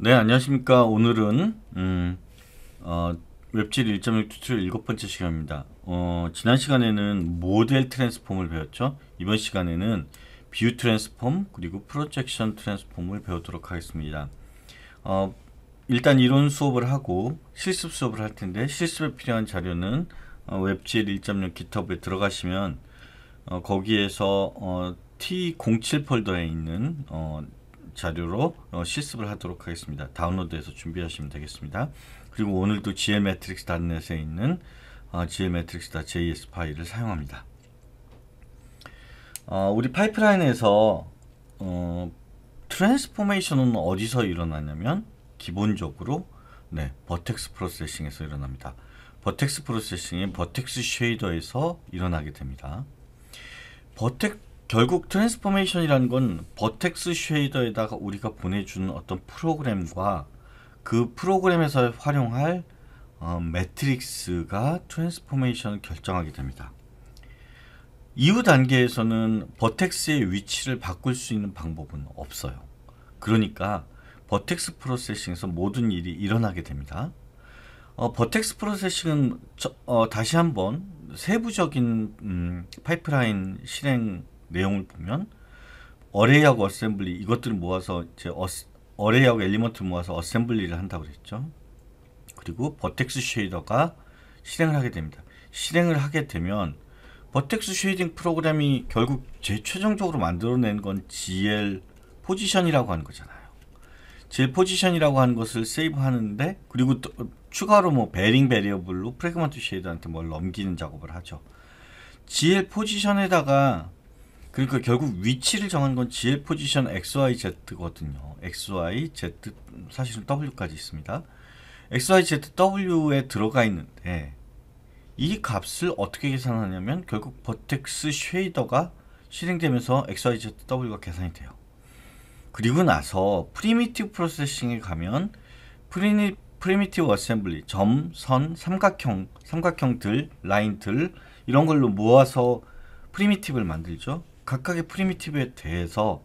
네, 안녕하십니까. 오늘은 음, 어, 웹질 1.6 튜토리얼 일곱 번째 시간입니다. 어, 지난 시간에는 모델 트랜스폼을 배웠죠. 이번 시간에는 뷰 트랜스폼 그리고 프로젝션 트랜스폼을 배우도록 하겠습니다. 어, 일단 이론 수업을 하고 실습 수업을 할 텐데 실습에 필요한 자료는 어, 웹질1.6 GitHub에 들어가시면 어, 거기에서 어, T07 폴더에 있는 어, 자료로 어, 실습을 하도록 하겠습니다. 다운로드해서 준비하시면 되겠습니다. 그리고 오늘도 g m a t r i x n e t 에 있는 g m a t r i x j s 파일을 사용합니다. 어, 우리 파이프라인에서 트랜스포메이션은 어디서 일어나냐면 기본적으로 네, 버텍스 프로세싱에서 일어납니다. 버텍스 프로세싱인 버텍스 쉐이더에서 일어나게 됩니다. 버텍 결국 트랜스포메이션이라는 건 버텍스 쉐이더에다가 우리가 보내준 어떤 프로그램과 그 프로그램에서 활용할 어, 매트릭스가 트랜스포메이션을 결정하게 됩니다. 이후 단계에서는 버텍스의 위치를 바꿀 수 있는 방법은 없어요. 그러니까 버텍스 프로세싱에서 모든 일이 일어나게 됩니다. 어, 버텍스 프로세싱은 저, 어, 다시 한번 세부적인 음, 파이프라인 실행 내용을 보면 어레이하고 어셈블리 이것들을 모아서 이제 어스, 어레이하고 엘리먼트를 모아서 어셈블리를 한다고 그랬죠. 그리고 버텍스 쉐이더가 실행을 하게 됩니다. 실행을 하게 되면 버텍스 쉐이딩 프로그램이 결국 제 최종적으로 만들어낸 건 GL 포지션이라고 하는 거잖아요. GL 포지션이라고 하는 것을 세이브하는데 그리고 또 추가로 뭐 베링 베리어블로 프레그먼트 쉐이드한테 뭘 넘기는 작업을 하죠. GL 포지션에다가 그러니까 결국 위치를 정한 건 GL 포지션 XYZ거든요. XYZ 사실은 W까지 있습니다. XYZW에 들어가 있는데 이 값을 어떻게 계산하냐면 결국 버텍스 쉐이더가 실행되면서 XYZW가 계산이 돼요. 그리고 나서 프리미티브 프로세싱에 가면 프리미 프리미티브 어셈블리 점, 선, 삼각형, 삼각형들, 라인들 이런 걸로 모아서 프리미티브를 만들죠. 각각의 프리미티브에 대해서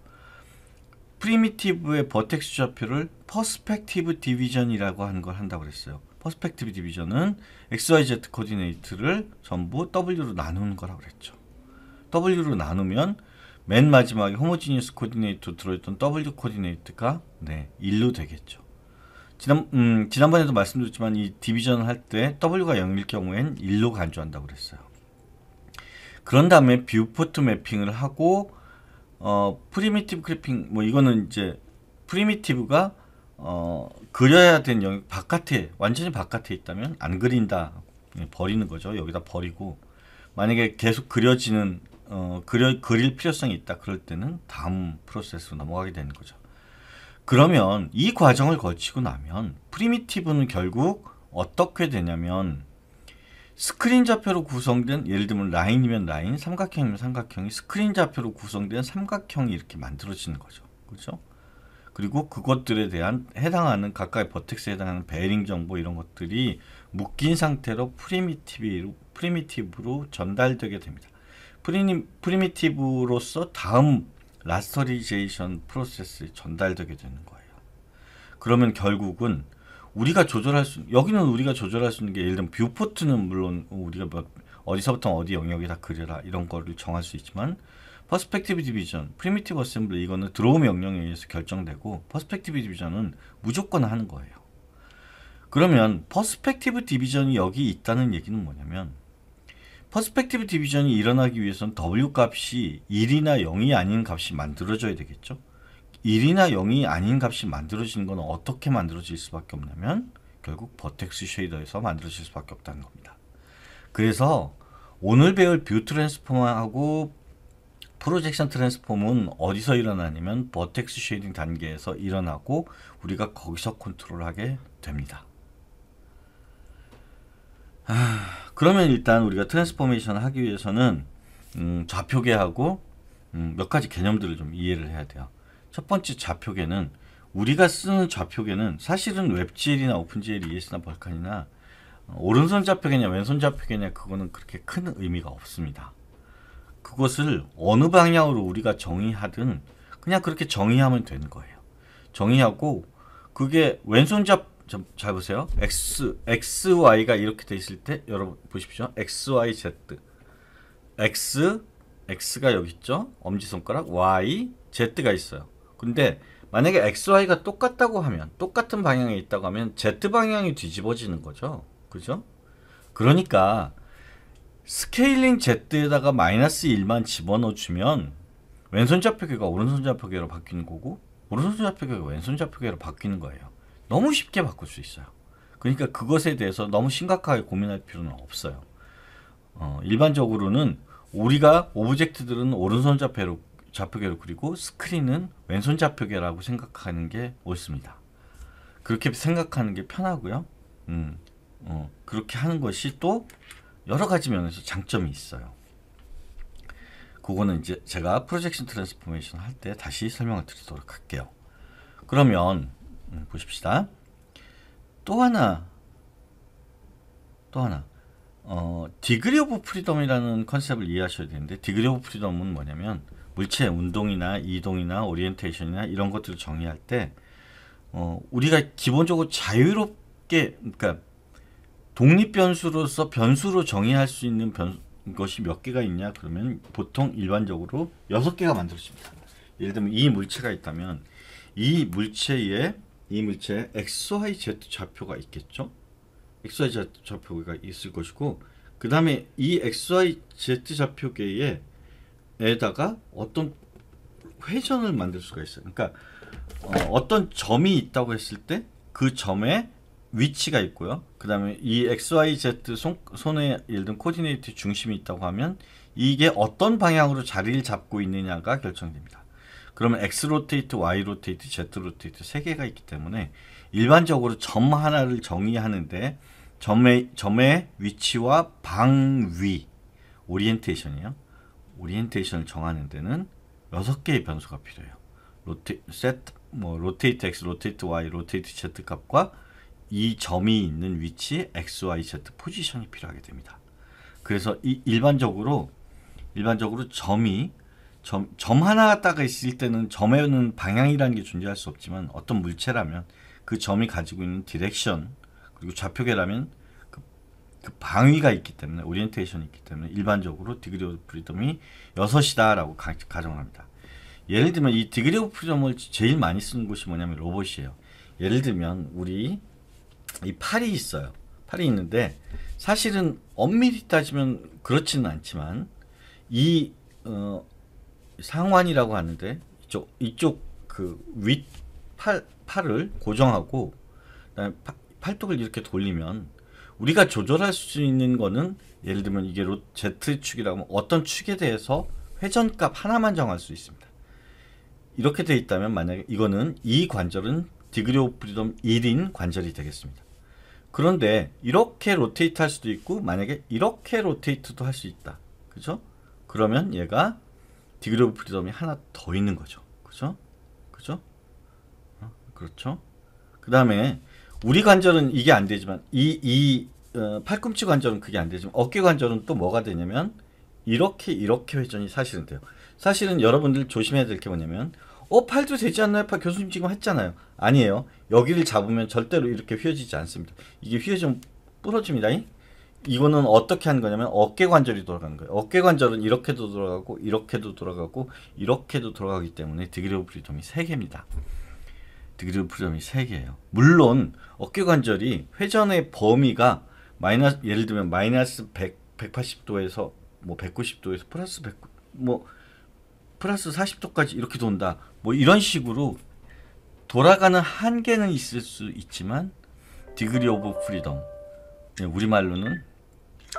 프리미티브의 버텍스 좌표를 퍼스펙티브 디비전이라고 하는 걸 한다고 그랬어요. 퍼스펙티브 디비전은 XYZ 코디네이트를 전부 W로 나누는 거라고 그랬죠. W로 나누면 맨 마지막에 호모지니스 코디네이트 들어있던 W 코디네이트가 네, 1로 되겠죠. 지난, 음, 지난번에도 말씀드렸지만 이 디비전 할 때 W가 0일 경우엔 1로 간주한다고 그랬어요. 그런 다음에 뷰포트 매핑을 하고 어, 프리미티브 크리핑 뭐 이거는 이제 프리미티브가 어, 그려야 된 영역 바깥에 완전히 바깥에 있다면 안 그린다 예, 버리는 거죠. 여기다 버리고 만약에 계속 그려지는 어, 그려, 그릴 필요성이 있다 그럴 때는 다음 프로세스로 넘어가게 되는 거죠. 그러면 이 과정을 거치고 나면 프리미티브는 결국 어떻게 되냐면 스크린 좌표로 구성된 예를 들면 라인이면 라인, 삼각형이면 삼각형이 스크린 좌표로 구성된 삼각형이 이렇게 만들어지는 거죠. 그렇죠? 그리고 그것들에 대한 해당하는 각각의 버텍스에 해당하는 베링 정보 이런 것들이 묶인 상태로 프리미티브로, 프리미티브로 전달되게 됩니다. 프리니, 프리미티브로서 다음 라스터리제이션 프로세스에 전달되게 되는 거예요. 그러면 결국은 우리가 조절할 수 여기는 우리가 조절할 수 있는 게 예를 들면 뷰포트는 물론 우리가 막 뭐 어디서부터 어디 영역에 다 그려라 이런 거를 정할 수 있지만 퍼스펙티브 디비전, 프리미티브 어셈블리 이거는 드로우 명령에 의해서 결정되고 퍼스펙티브 디비전은 무조건 하는 거예요. 그러면 퍼스펙티브 디비전이 여기 있다는 얘기는 뭐냐면 퍼스펙티브 디비전이 일어나기 위해서는 W 값이 1이나 0이 아닌 값이 만들어져야 되겠죠. 1이나 0이 아닌 값이 만들어지는 건 어떻게 만들어질 수밖에 없냐면 결국 버텍스 쉐이더에서 만들어질 수밖에 없다는 겁니다. 그래서 오늘 배울 뷰 트랜스폼하고 프로젝션 트랜스폼은 어디서 일어나냐면 버텍스 쉐이딩 단계에서 일어나고 우리가 거기서 컨트롤하게 됩니다. 그러면 일단 우리가 트랜스포메이션을 하기 위해서는 음, 좌표계하고 음, 몇 가지 개념들을 좀 이해를 해야 돼요. 첫 번째 좌표계는 우리가 쓰는 좌표계는 사실은 웹GL이나 오픈GL, ES나 벌칸이나 어, 오른손 좌표계냐 왼손 좌표계냐 그거는 그렇게 큰 의미가 없습니다. 그것을 어느 방향으로 우리가 정의하든 그냥 그렇게 정의하면 되는 거예요. 정의하고 그게 왼손 좌표 좀잘 보세요. x x y가 이렇게 돼 있을 때 여러분 보십시오. x y z x x가 여기 있죠. 엄지 손가락 y z가 있어요. 근데 만약에 x y가 똑같다고 하면 똑같은 방향에 있다고 하면 z 방향이 뒤집어지는 거죠. 그죠? 그러니까 스케일링 z에다가 마이너스 1만 집어넣어 주면 왼손 좌표계가 오른손 좌표계로 바뀌는 거고 오른손 좌표계가 왼손 좌표계로 바뀌는 거예요. 너무 쉽게 바꿀 수 있어요. 그러니까 그것에 대해서 너무 심각하게 고민할 필요는 없어요. 어, 일반적으로는 우리가 오브젝트들은 오른손 좌표로, 좌표계로 그리고 스크린은 왼손 좌표계라고 생각하는 게 옳습니다. 그렇게 생각하는 게 편하고요. 음, 어, 그렇게 하는 것이 또 여러 가지 면에서 장점이 있어요. 그거는 이제 제가 프로젝션 트랜스포메이션 할 때 다시 설명을 드리도록 할게요. 그러면 음, 보십시다. 또 하나, 또 하나, 어, 디그리 오브 프리덤이라는 컨셉을 이해하셔야 되는데 디그리 오브 프리덤은 뭐냐면 물체 운동이나 이동이나 오리엔테이션이나 이런 것들을 정의할 때 어, 우리가 기본적으로 자유롭게 그러니까 독립 변수로서 변수로 정의할 수 있는 변, 것이 몇 개가 있냐 그러면 보통 일반적으로 여섯 개가 만들어집니다. 예를 들면 이 물체가 있다면 이 물체의 이 물체에 XYZ 좌표가 있겠죠? XYZ 좌표가 있을 것이고 그 다음에 이 XYZ 좌표계에 에다가 어떤 회전을 만들 수가 있어요. 그러니까 어, 떤 점이 있다고 했을 때 그 점에 위치가 있고요. 그 다음에 이 XYZ 손, 손에 예를 들면 코디네이트 중심이 있다고 하면 이게 어떤 방향으로 자리를 잡고 있느냐가 결정됩니다. 그러면 X 로테이트, Y 로테이트, Z 로테이트 세 개가 있기 때문에 일반적으로 점 하나를 정의하는데 점의 점의 위치와 방위 오리엔테이션이요. 오리엔테이션을 정하는 데는 여섯 개의 변수가 필요해요. 로테 세트 뭐 로테이트 x, 로테이트 y, 로테이트 z 값과 이 점이 있는 위치 x, y, z 포지션이 필요하게 됩니다. 그래서 이 일반적으로 일반적으로 점이 점, 점 하나 따가 있을 때는 점에는 방향이라는 게 존재할 수 없지만 어떤 물체라면 그 점이 가지고 있는 디렉션 그리고 좌표계라면 그, 그 방위가 있기 때문에 오리엔테이션이 있기 때문에 일반적으로 디그리 오브 프리덤이 6이다라고 가, 가정을 합니다. 예를 들면 이 디그리 오브 프리덤을 제일 많이 쓰는 곳이 뭐냐면 로봇이에요. 예를 들면 우리 이 팔이 있어요. 팔이 있는데 사실은 엄밀히 따지면 그렇지는 않지만 이 어, 상완이라고 하는데 이쪽 이쪽 그 윗 팔 팔을 고정하고 그다음에 파, 팔뚝을 이렇게 돌리면 우리가 조절할 수 있는 거는 예를 들면 이게 로 Z 축이라고 하면 어떤 축에 대해서 회전값 하나만 정할 수 있습니다. 이렇게 돼 있다면 만약에 이거는 이 관절은 디그리 오브 프리덤 1인 관절이 되겠습니다. 그런데 이렇게 로테이트 할 수도 있고 만약에 이렇게 로테이트도 할 수 있다. 그죠? 그러면 얘가 디그리 오브 프리덤이 하나 더 있는 거죠. 그죠? 그죠? 어? 그렇죠? 그 다음에 우리 관절은 이게 안 되지만 이, 이 어, 팔꿈치 관절은 그게 안 되지만 어깨 관절은 또 뭐가 되냐면 이렇게 이렇게 회전이 사실은 돼요. 사실은 여러분들 조심해야 될 게 뭐냐면 어 팔도 되지 않나요? 팔 교수님 지금 했잖아요. 아니에요. 여기를 잡으면 절대로 이렇게 휘어지지 않습니다. 이게 휘어지면 부러집니다. 잉? 이거는 어떻게 하는 거냐면 어깨 관절이 돌아가는 거예요. 어깨 관절은 이렇게도 돌아가고 이렇게도 돌아가고 이렇게도 돌아가기 때문에 드그레브 프리덤이 3개입니다. 드그레브 프리덤이 3개예요. 물론 어깨 관절이 회전의 범위가 마이너스 예를 들면 마이너스 100, 180도에서 뭐 190도에서 플러스 100, 뭐 플러스 40도까지 이렇게 돈다. 뭐 이런 식으로 돌아가는 한계는 있을 수 있지만 디그리 오브 프리덤 네, 우리말로는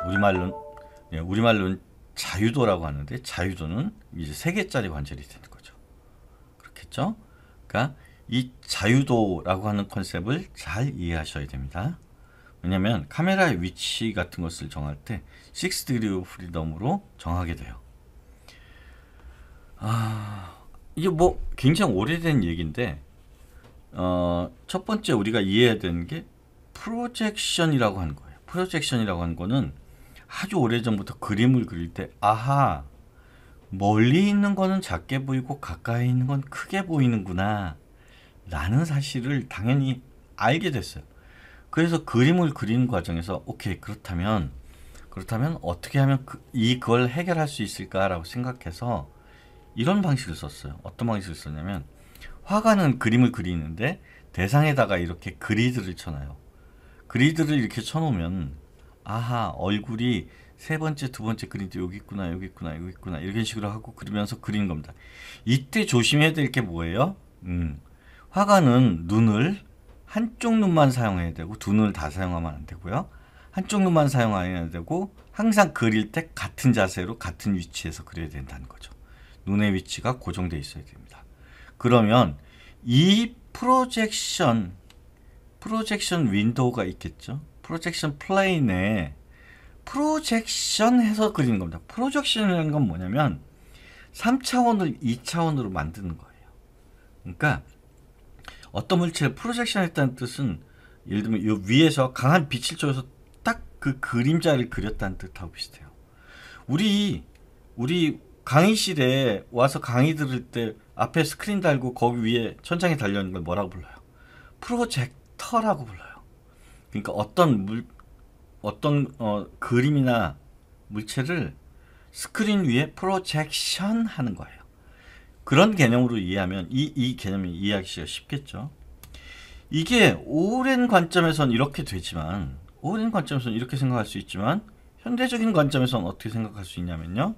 우리말로 예, 우리말로는 자유도라고 하는데 자유도는 이제 세 개짜리 관절이 되는 거죠. 그렇겠죠? 그러니까 이 자유도라고 하는 컨셉을 잘 이해하셔야 됩니다. 왜냐하면 카메라의 위치 같은 것을 정할 때 6디그리 프리덤으로 정하게 돼요. 아, 이게 뭐 굉장히 오래된 얘기인데 어, 첫 번째 우리가 이해해야 되는 게 프로젝션이라고 하는 거예요. 프로젝션이라고 하는 거는 아주 오래전부터 그림을 그릴 때 아하 멀리 있는 거는 작게 보이고 가까이 있는 건 크게 보이는구나 라는 사실을 당연히 알게 됐어요. 그래서 그림을 그리는 과정에서 오케이 그렇다면 그렇다면 어떻게 하면 그, 이걸 해결할 수 있을까라고 생각해서 이런 방식을 썼어요. 어떤 방식을 썼냐면 화가는 그림을 그리는데 대상에다가 이렇게 그리드를 쳐놔요. 그리드를 이렇게 쳐놓으면 아하 얼굴이 세 번째 두 번째 그림 때 여기 있구나 여기 있구나 여기 있구나 이런 식으로 하고 그리면서 그리는 겁니다. 이때 조심해야 될 게 뭐예요? 음, 화가는 눈을 한쪽 눈만 사용해야 되고 두 눈을 다 사용하면 안 되고요. 한쪽 눈만 사용해야 되고 항상 그릴 때 같은 자세로 같은 위치에서 그려야 된다는 거죠. 눈의 위치가 고정되어 있어야 됩니다. 그러면 이 프로젝션 프로젝션 윈도우가 있겠죠. 프로젝션 플레인에 프로젝션 해서 그리는 겁니다. 프로젝션이라는 건 뭐냐면 3차원을 2차원으로 만드는 거예요. 그러니까 어떤 물체를 프로젝션 했다는 뜻은 예를 들면 이 위에서 강한 빛을 쪼여서딱 그 그림자를 그렸다는 뜻하고 비슷해요. 우리 우리 강의실에 와서 강의 들을 때 앞에 스크린 달고 거기 위에 천장에 달려 있는 걸 뭐라고 불러요? 프로젝터라고 불러요. 그러니까 어떤 물 어떤 어, 그림이나 물체를 스크린 위에 프로젝션 하는 거예요. 그런 개념으로 이해하면 이, 이 개념이 이해하기가 쉽겠죠. 이게 오랜 관점에선 이렇게 되지만 오랜 관점에선 이렇게 생각할 수 있지만 현대적인 관점에선 어떻게 생각할 수 있냐면요.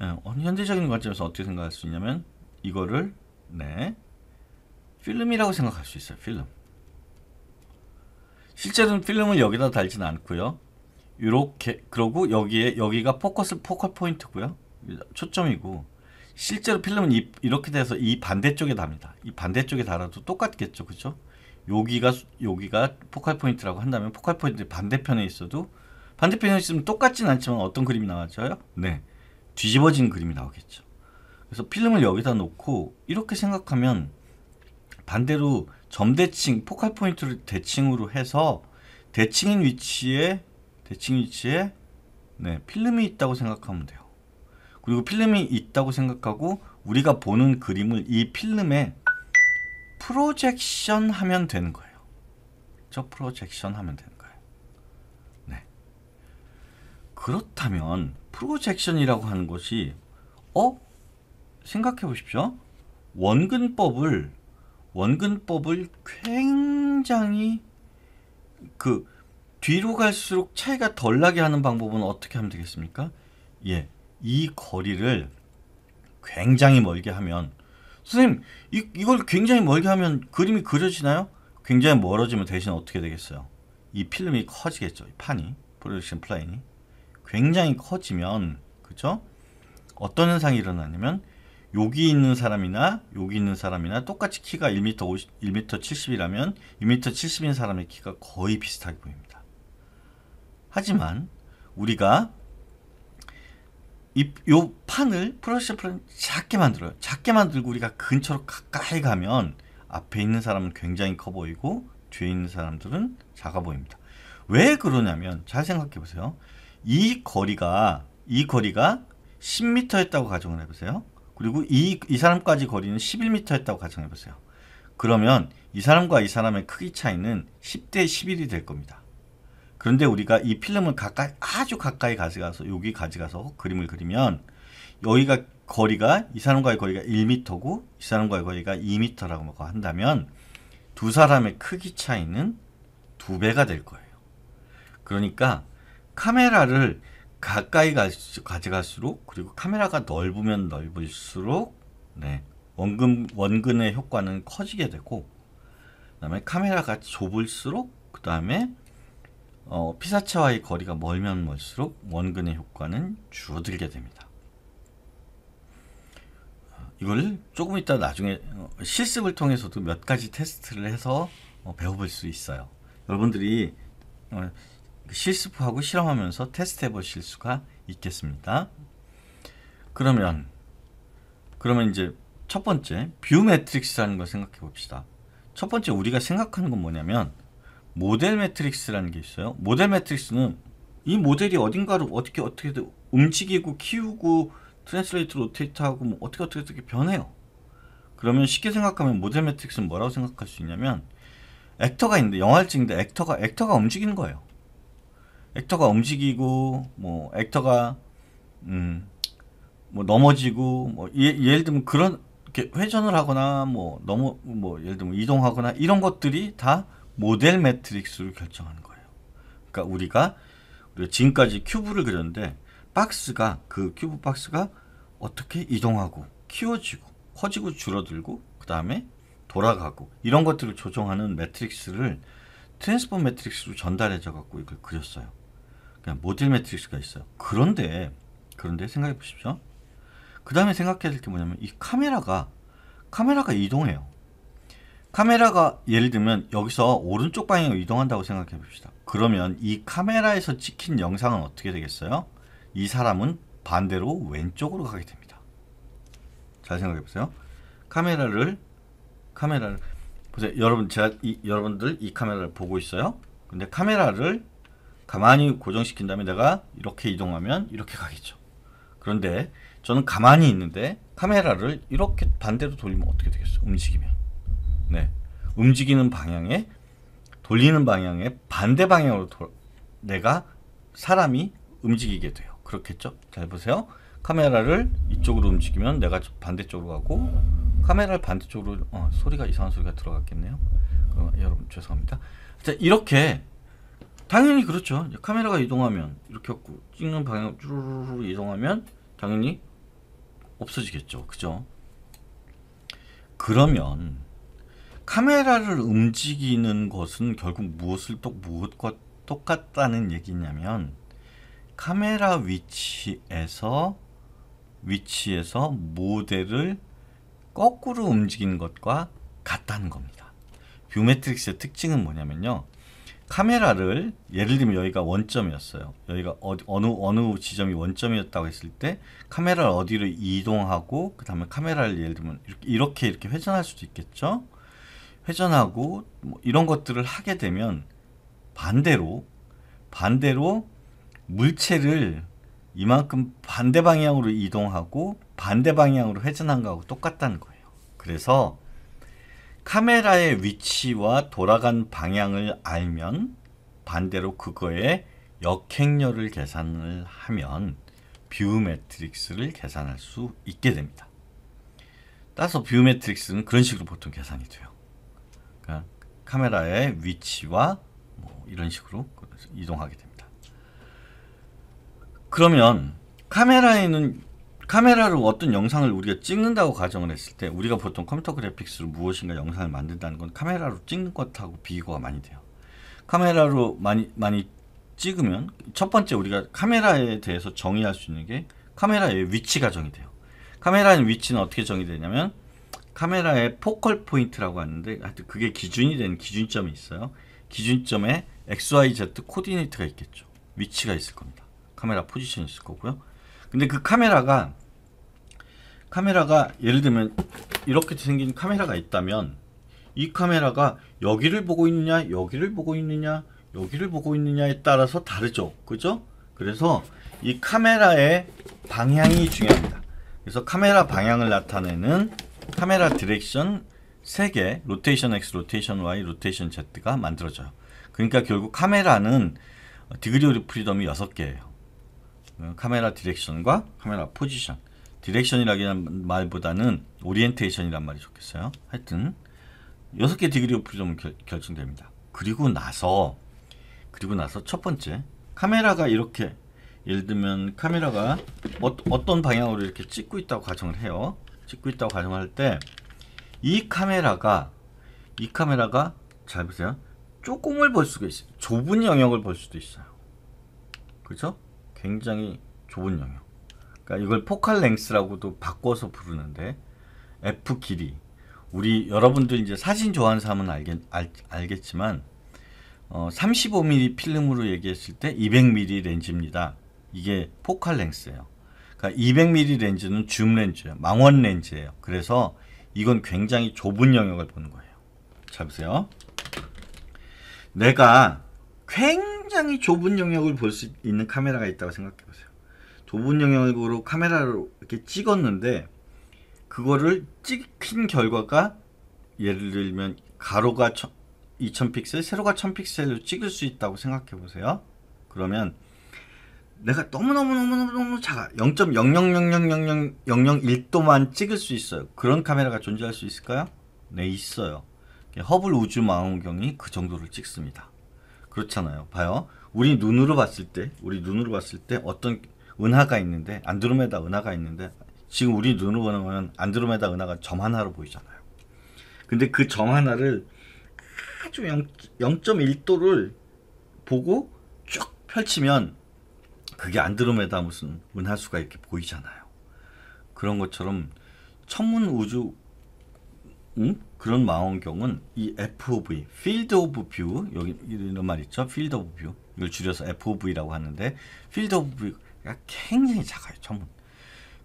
네, 현대적인 관점에서 어떻게 생각할 수 있냐면 이거를 네 필름이라고 생각할 수 있어요. 필름. 실제로는 필름을 여기다 달진 않고요. 이렇게 그러고 여기에 여기가 포커스 포컬 포인트고요. 초점이고 실제로 필름은 이, 렇게 돼서 이 반대쪽에 답니다. 이 반대쪽에 달아도 똑같겠죠. 그죠? 여기가 여기가 포컬 포인트라고 한다면 포컬 포인트 반대편에 있어도 반대편에 있으면 똑같진 않지만 어떤 그림이 나왔져요 네. 뒤집어진 그림이 나오겠죠. 그래서 필름을 여기다 놓고 이렇게 생각하면 반대로 점대칭, 포칼 포인트를 대칭으로 해서 대칭인 위치에 대칭 위치에 네, 필름이 있다고 생각하면 돼요. 그리고 필름이 있다고 생각하고 우리가 보는 그림을 이 필름에 프로젝션 하면 되는 거예요. 저 프로젝션 하면 되는 거예요. 네. 그렇다면 프로젝션이라고 하는 것이 어? 생각해 보십시오. 원근법을 원근법을 굉장히 그 뒤로 갈수록 차이가 덜 나게 하는 방법은 어떻게 하면 되겠습니까? 예, 이 거리를 굉장히 멀게 하면 선생님 이, 이걸 굉장히 멀게 하면 그림이 그려지나요? 굉장히 멀어지면 대신 어떻게 되겠어요? 이 필름이 커지겠죠. 이 판이 프로젝션 플라인이 굉장히 커지면 그죠? 어떤 현상이 일어나냐면 여기 있는 사람이나 여기 있는 사람이나 똑같이 키가 1m, 50, 1m 70이라면 2m 70인 사람의 키가 거의 비슷하게 보입니다. 하지만 우리가 이, 요 판을 플러시 플랜 작게 만들어요. 작게 만들고 우리가 근처로 가까이 가면 앞에 있는 사람은 굉장히 커 보이고 뒤에 있는 사람들은 작아 보입니다. 왜 그러냐면 잘 생각해 보세요. 이 거리가 이 거리가 10m였다고 가정을 해보세요. 그리고 이, 이 사람까지 거리는 11m였다고 가정해보세요. 그러면 이 사람과 이 사람의 크기 차이는 10대 11이 될 겁니다. 그런데 우리가 이 필름을 가까이 아주 가까이 가져가서 여기 가져가서 그림을 그리면 여기가 거리가 이 사람과의 거리가 1m고 이 사람과의 거리가 2m라고 뭐 한다면 두 사람의 크기 차이는 두 배가 될 거예요. 그러니까 카메라를 가까이 가, 가져갈수록 그리고 카메라가 넓으면 넓을수록 네, 원근 원근의 효과는 커지게 되고 그다음에 카메라가 좁을수록 그다음에 어, 피사체와의 거리가 멀면 멀수록 원근의 효과는 줄어들게 됩니다. 이걸 조금 이따 나중에 어, 실습을 통해서도 몇 가지 테스트를 해서 어, 배워볼 수 있어요. 여러분들이 어, 실습하고 실험하면서 테스트해 보실 수가 있겠습니다. 그러면 그러면 이제 첫 번째 뷰 매트릭스라는 걸 생각해 봅시다. 첫 번째 우리가 생각하는 건 뭐냐면 모델 매트릭스라는 게 있어요. 모델 매트릭스는 이 모델이 어딘가로 어떻게 어떻게 움직이고 키우고 트랜스레이트 로테이트하고 뭐 어떻게 어떻게 어떻게 변해요. 그러면 쉽게 생각하면 모델 매트릭스는 뭐라고 생각할 수 있냐면 액터가 있는데 영화를 찍는데 액터가 액터가 움직이는 거예요. 액터가 움직이고 뭐 액터가 음뭐 넘어지고 뭐 예, 예를 들면 그런 이렇게 회전을 하거나 뭐 넘어 뭐 예를 들면 이동하거나 이런 것들이 다 모델 매트릭스를 결정하는 거예요. 그러니까 우리가 우리가 지금까지 큐브를 그렸는데 박스가 그 큐브 박스가 어떻게 이동하고 키워지고 커지고 줄어들고 그 다음에 돌아가고 이런 것들을 조정하는 매트릭스를 트랜스폼 매트릭스로 전달해져 갖고 이걸 그렸어요. 그냥 모델 매트릭스가 있어요. 그런데 그런데 생각해 보십시오. 그 다음에 생각해야 될 게 뭐냐면 이 카메라가 카메라가 이동해요. 카메라가 예를 들면 여기서 오른쪽 방향으로 이동한다고 생각해 봅시다. 그러면 이 카메라에서 찍힌 영상은 어떻게 되겠어요? 이 사람은 반대로 왼쪽으로 가게 됩니다. 잘 생각해 보세요. 카메라를 카메라를 보세요. 여러분 제가 이, 여러분들 이 카메라를 보고 있어요. 근데 카메라를 가만히 고정시킨 다음에 내가 이렇게 이동하면 이렇게 가겠죠. 그런데 저는 가만히 있는데 카메라를 이렇게 반대로 돌리면 어떻게 되겠어요? 움직이면. 네. 움직이는 방향에 돌리는 방향에 반대 방향으로 도, 내가 사람이 움직이게 돼요. 그렇겠죠? 잘 보세요. 카메라를 이쪽으로 움직이면 내가 반대쪽으로 가고 카메라를 반대쪽으로 어, 소리가 이상한 소리가 들어갔겠네요. 그럼 예, 여러분 죄송합니다. 자, 이렇게 당연히 그렇죠. 카메라가 이동하면 이렇게 갖고 찍는 방향 쭈루루 이동하면 당연히 없어지겠죠. 그죠? 그러면 카메라를 움직이는 것은 결국 무엇을 또 무엇과 똑같다는 얘기냐면 카메라 위치에서 위치에서 모델을 거꾸로 움직이는 것과 같다는 겁니다. 뷰매트릭스의 특징은 뭐냐면요. 카메라를 예를 들면 여기가 원점이었어요. 여기가 어, 어느 어느 지점이 원점이었다고 했을 때 카메라를 어디로 이동하고 그 다음에 카메라를 예를 들면 이렇게 이렇게 회전할 수도 있겠죠. 회전하고 뭐 이런 것들을 하게 되면 반대로 반대로 물체를 이만큼 반대 방향으로 이동하고 반대 방향으로 회전한 거하고 똑같다는 거예요. 그래서 카메라의 위치와 돌아간 방향을 알면 반대로 그거에 역행렬을 계산을 하면 뷰 매트릭스를 계산할 수 있게 됩니다. 따라서 뷰 매트릭스는 그런 식으로 보통 계산이 돼요. 그러니까 카메라의 위치와 뭐 이런 식으로 이동하게 됩니다. 그러면 카메라에는 카메라로 어떤 영상을 우리가 찍는다고 가정을 했을 때 우리가 보통 컴퓨터 그래픽스로 무엇인가 영상을 만든다는 건 카메라로 찍는 것하고 비교가 많이 돼요. 카메라로 많이 많이 찍으면 첫 번째 우리가 카메라에 대해서 정의할 수 있는 게 카메라의 위치가 정의돼요. 카메라의 위치는 어떻게 정의되냐면 카메라의 포컬 포인트라고 하는데 하여튼 그게 기준이 되는 기준점이 있어요. 기준점에 XYZ 코디네이트가 있겠죠. 위치가 있을 겁니다. 카메라 포지션이 있을 거고요. 근데 그 카메라가 카메라가 예를 들면 이렇게 생긴 카메라가 있다면 이 카메라가 여기를 보고 있느냐 여기를 보고 있느냐 여기를 보고 있느냐에 따라서 다르죠 그죠 그래서 이 카메라의 방향이 중요합니다 그래서 카메라 방향을 나타내는 카메라 디렉션 3개 로테이션 X, 로테이션 Y, 로테이션 Z가 만들어져요 그러니까 결국 카메라는 디그리 오브 프리덤이 6개예요 어, 카메라 디렉션과 카메라 포지션 디렉션이라는 말보다는 오리엔테이션이란 말이 좋겠어요 하여튼 6개 디그리 오프리 결, 정됩니다 그리고 나서 그리고 나서 첫 번째 카메라가 이렇게 예를 들면 카메라가 어, 떤 방향으로 이렇게 찍고 있다고 가정을 해요 찍고 있다고 가정할 때 이 카메라가 이 카메라가 잘 보세요 조금을 볼 수가 있어요 좁은 영역을 볼 수도 있어요 그죠 굉장히 좁은 영역. 그러니까 이걸 포칼 랭스라고도 바꿔서 부르는데 F 길이. 우리 여러분들 이제 사진 좋아하는 사람은 알겠, 알, 겠지만 어, 35mm 필름으로 얘기했을 때 200mm 렌즈입니다. 이게 포칼 랭스예요. 200mm 그러니까 렌즈는 줌 렌즈예요. 망원 렌즈예요. 그래서 이건 굉장히 좁은 영역을 보는 거예요. 잡으세요. 내가 굉장히 굉장히 좁은 영역을 볼 수 있는 카메라가 있다고 생각해 보세요. 좁은 영역으로 카메라로 이렇게 찍었는데 그거를 찍힌 결과가 예를 들면 가로가 2000 픽셀, 세로가 1000 픽셀로 찍을 수 있다고 생각해 보세요. 그러면 내가 너무너무너무너무 작아 0 0 0 0 0 0 0 1도만 찍을 수 있어요. 그런 카메라가 존재할 수 있을까요? 네, 있어요. 허블 우주 망원경이 그 정도를 찍습니다. 그렇잖아요. 봐요. 우리 눈으로 봤을 때, 우리 눈으로 봤을 때 어떤 은하가 있는데 안드로메다 은하가 있는데 지금 우리 눈으로 보는 거는 안드로메다 은하가 점 하나로 보이잖아요. 근데 그 점 하나를 아주 0.1도를 보고 쭉 펼치면 그게 안드로메다 무슨 은하수가 이렇게 보이잖아요. 그런 것처럼 천문 우주 응? 음? 그런 망원경은 이 FOV, Field of View, 여기 이런 말 있죠? Field of View. 이걸 줄여서 FOV라고 하는데 Field of View가 굉장히 작아요. 전문.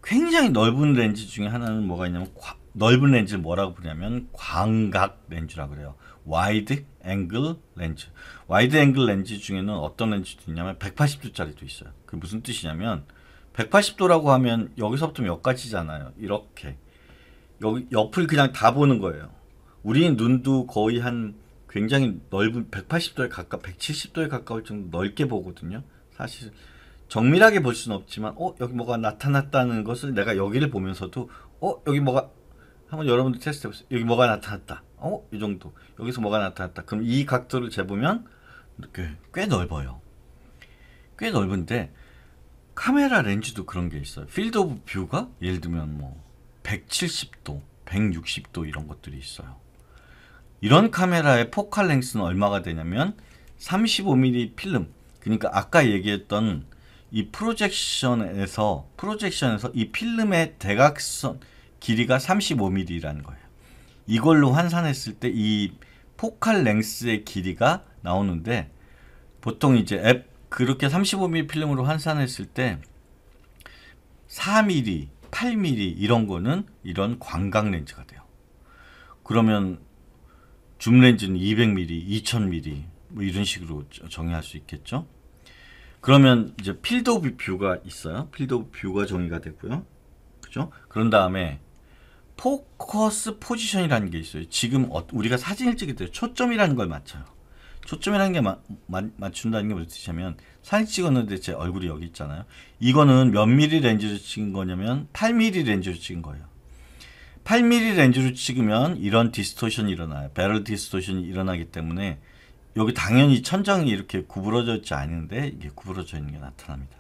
굉장히 넓은 렌즈 중에 하나는 뭐가 있냐면 과, 넓은 렌즈를 뭐라고 부르냐면 광각 렌즈라고 그래요. 와이드 앵글 렌즈. 와이드 앵글 렌즈 중에는 어떤 렌즈도 있냐면 180도짜리도 있어요. 그게 무슨 뜻이냐면 180도라고 하면 여기서부터 여기지잖아요 이렇게. 여기 옆을 그냥 다 보는 거예요. 우리는 눈도 거의 한 굉장히 넓은 180도에 가까 170도에 가까울 정도 넓게 보거든요. 사실 정밀하게 볼 수는 없지만 어 여기 뭐가 나타났다는 것을 내가 여기를 보면서도 어 여기 뭐가 한번 여러분들 테스트 해보세요. 여기 뭐가 나타났다. 어 이 정도 여기서 뭐가 나타났다. 그럼 이 각도를 재보면 이렇게 꽤 넓어요. 꽤 넓은데 카메라 렌즈도 그런 게 있어요. 필드 오브 뷰가 예를 들면 뭐 170도, 160도 이런 것들이 있어요. 이런 카메라의 포칼 랭스는 얼마가 되냐면 35mm 필름. 그러니까 아까 얘기했던 이 프로젝션에서 프로젝션에서 이 필름의 대각선 길이가 35mm라는 거예요. 이걸로 환산했을 때 이 포칼 랭스의 길이가 나오는데 보통 이제 앱 그렇게 35mm 필름으로 환산했을 때 4mm 8mm 이런 거는 이런 광각 렌즈가 돼요. 그러면 줌 렌즈는 200mm, 2000mm 뭐 이런 식으로 정의할 수 있겠죠. 그러면 이제 필드 오브 뷰가 있어요. 필드 오브 뷰가 정의가 되고요. 그죠? 그런 다음에 포커스 포지션이라는 게 있어요. 지금 어, 우리가 사진을 찍을 때 초점이라는 걸 맞춰요. 초점이라는 게 마, 마, 맞춘다는 게 무슨 뜻이냐면 사진 찍었는데 제 얼굴이 여기 있잖아요. 이거는 몇 미리 렌즈로 찍은 거냐면 8미리 렌즈로 찍은 거예요. 8미리 렌즈로 찍으면 이런 디스토션이 일어나요. 배럴 디스토션이 일어나기 때문에 여기 당연히 천장이 이렇게 구부러져 있지 않은데 이게 구부러져 있는 게 나타납니다.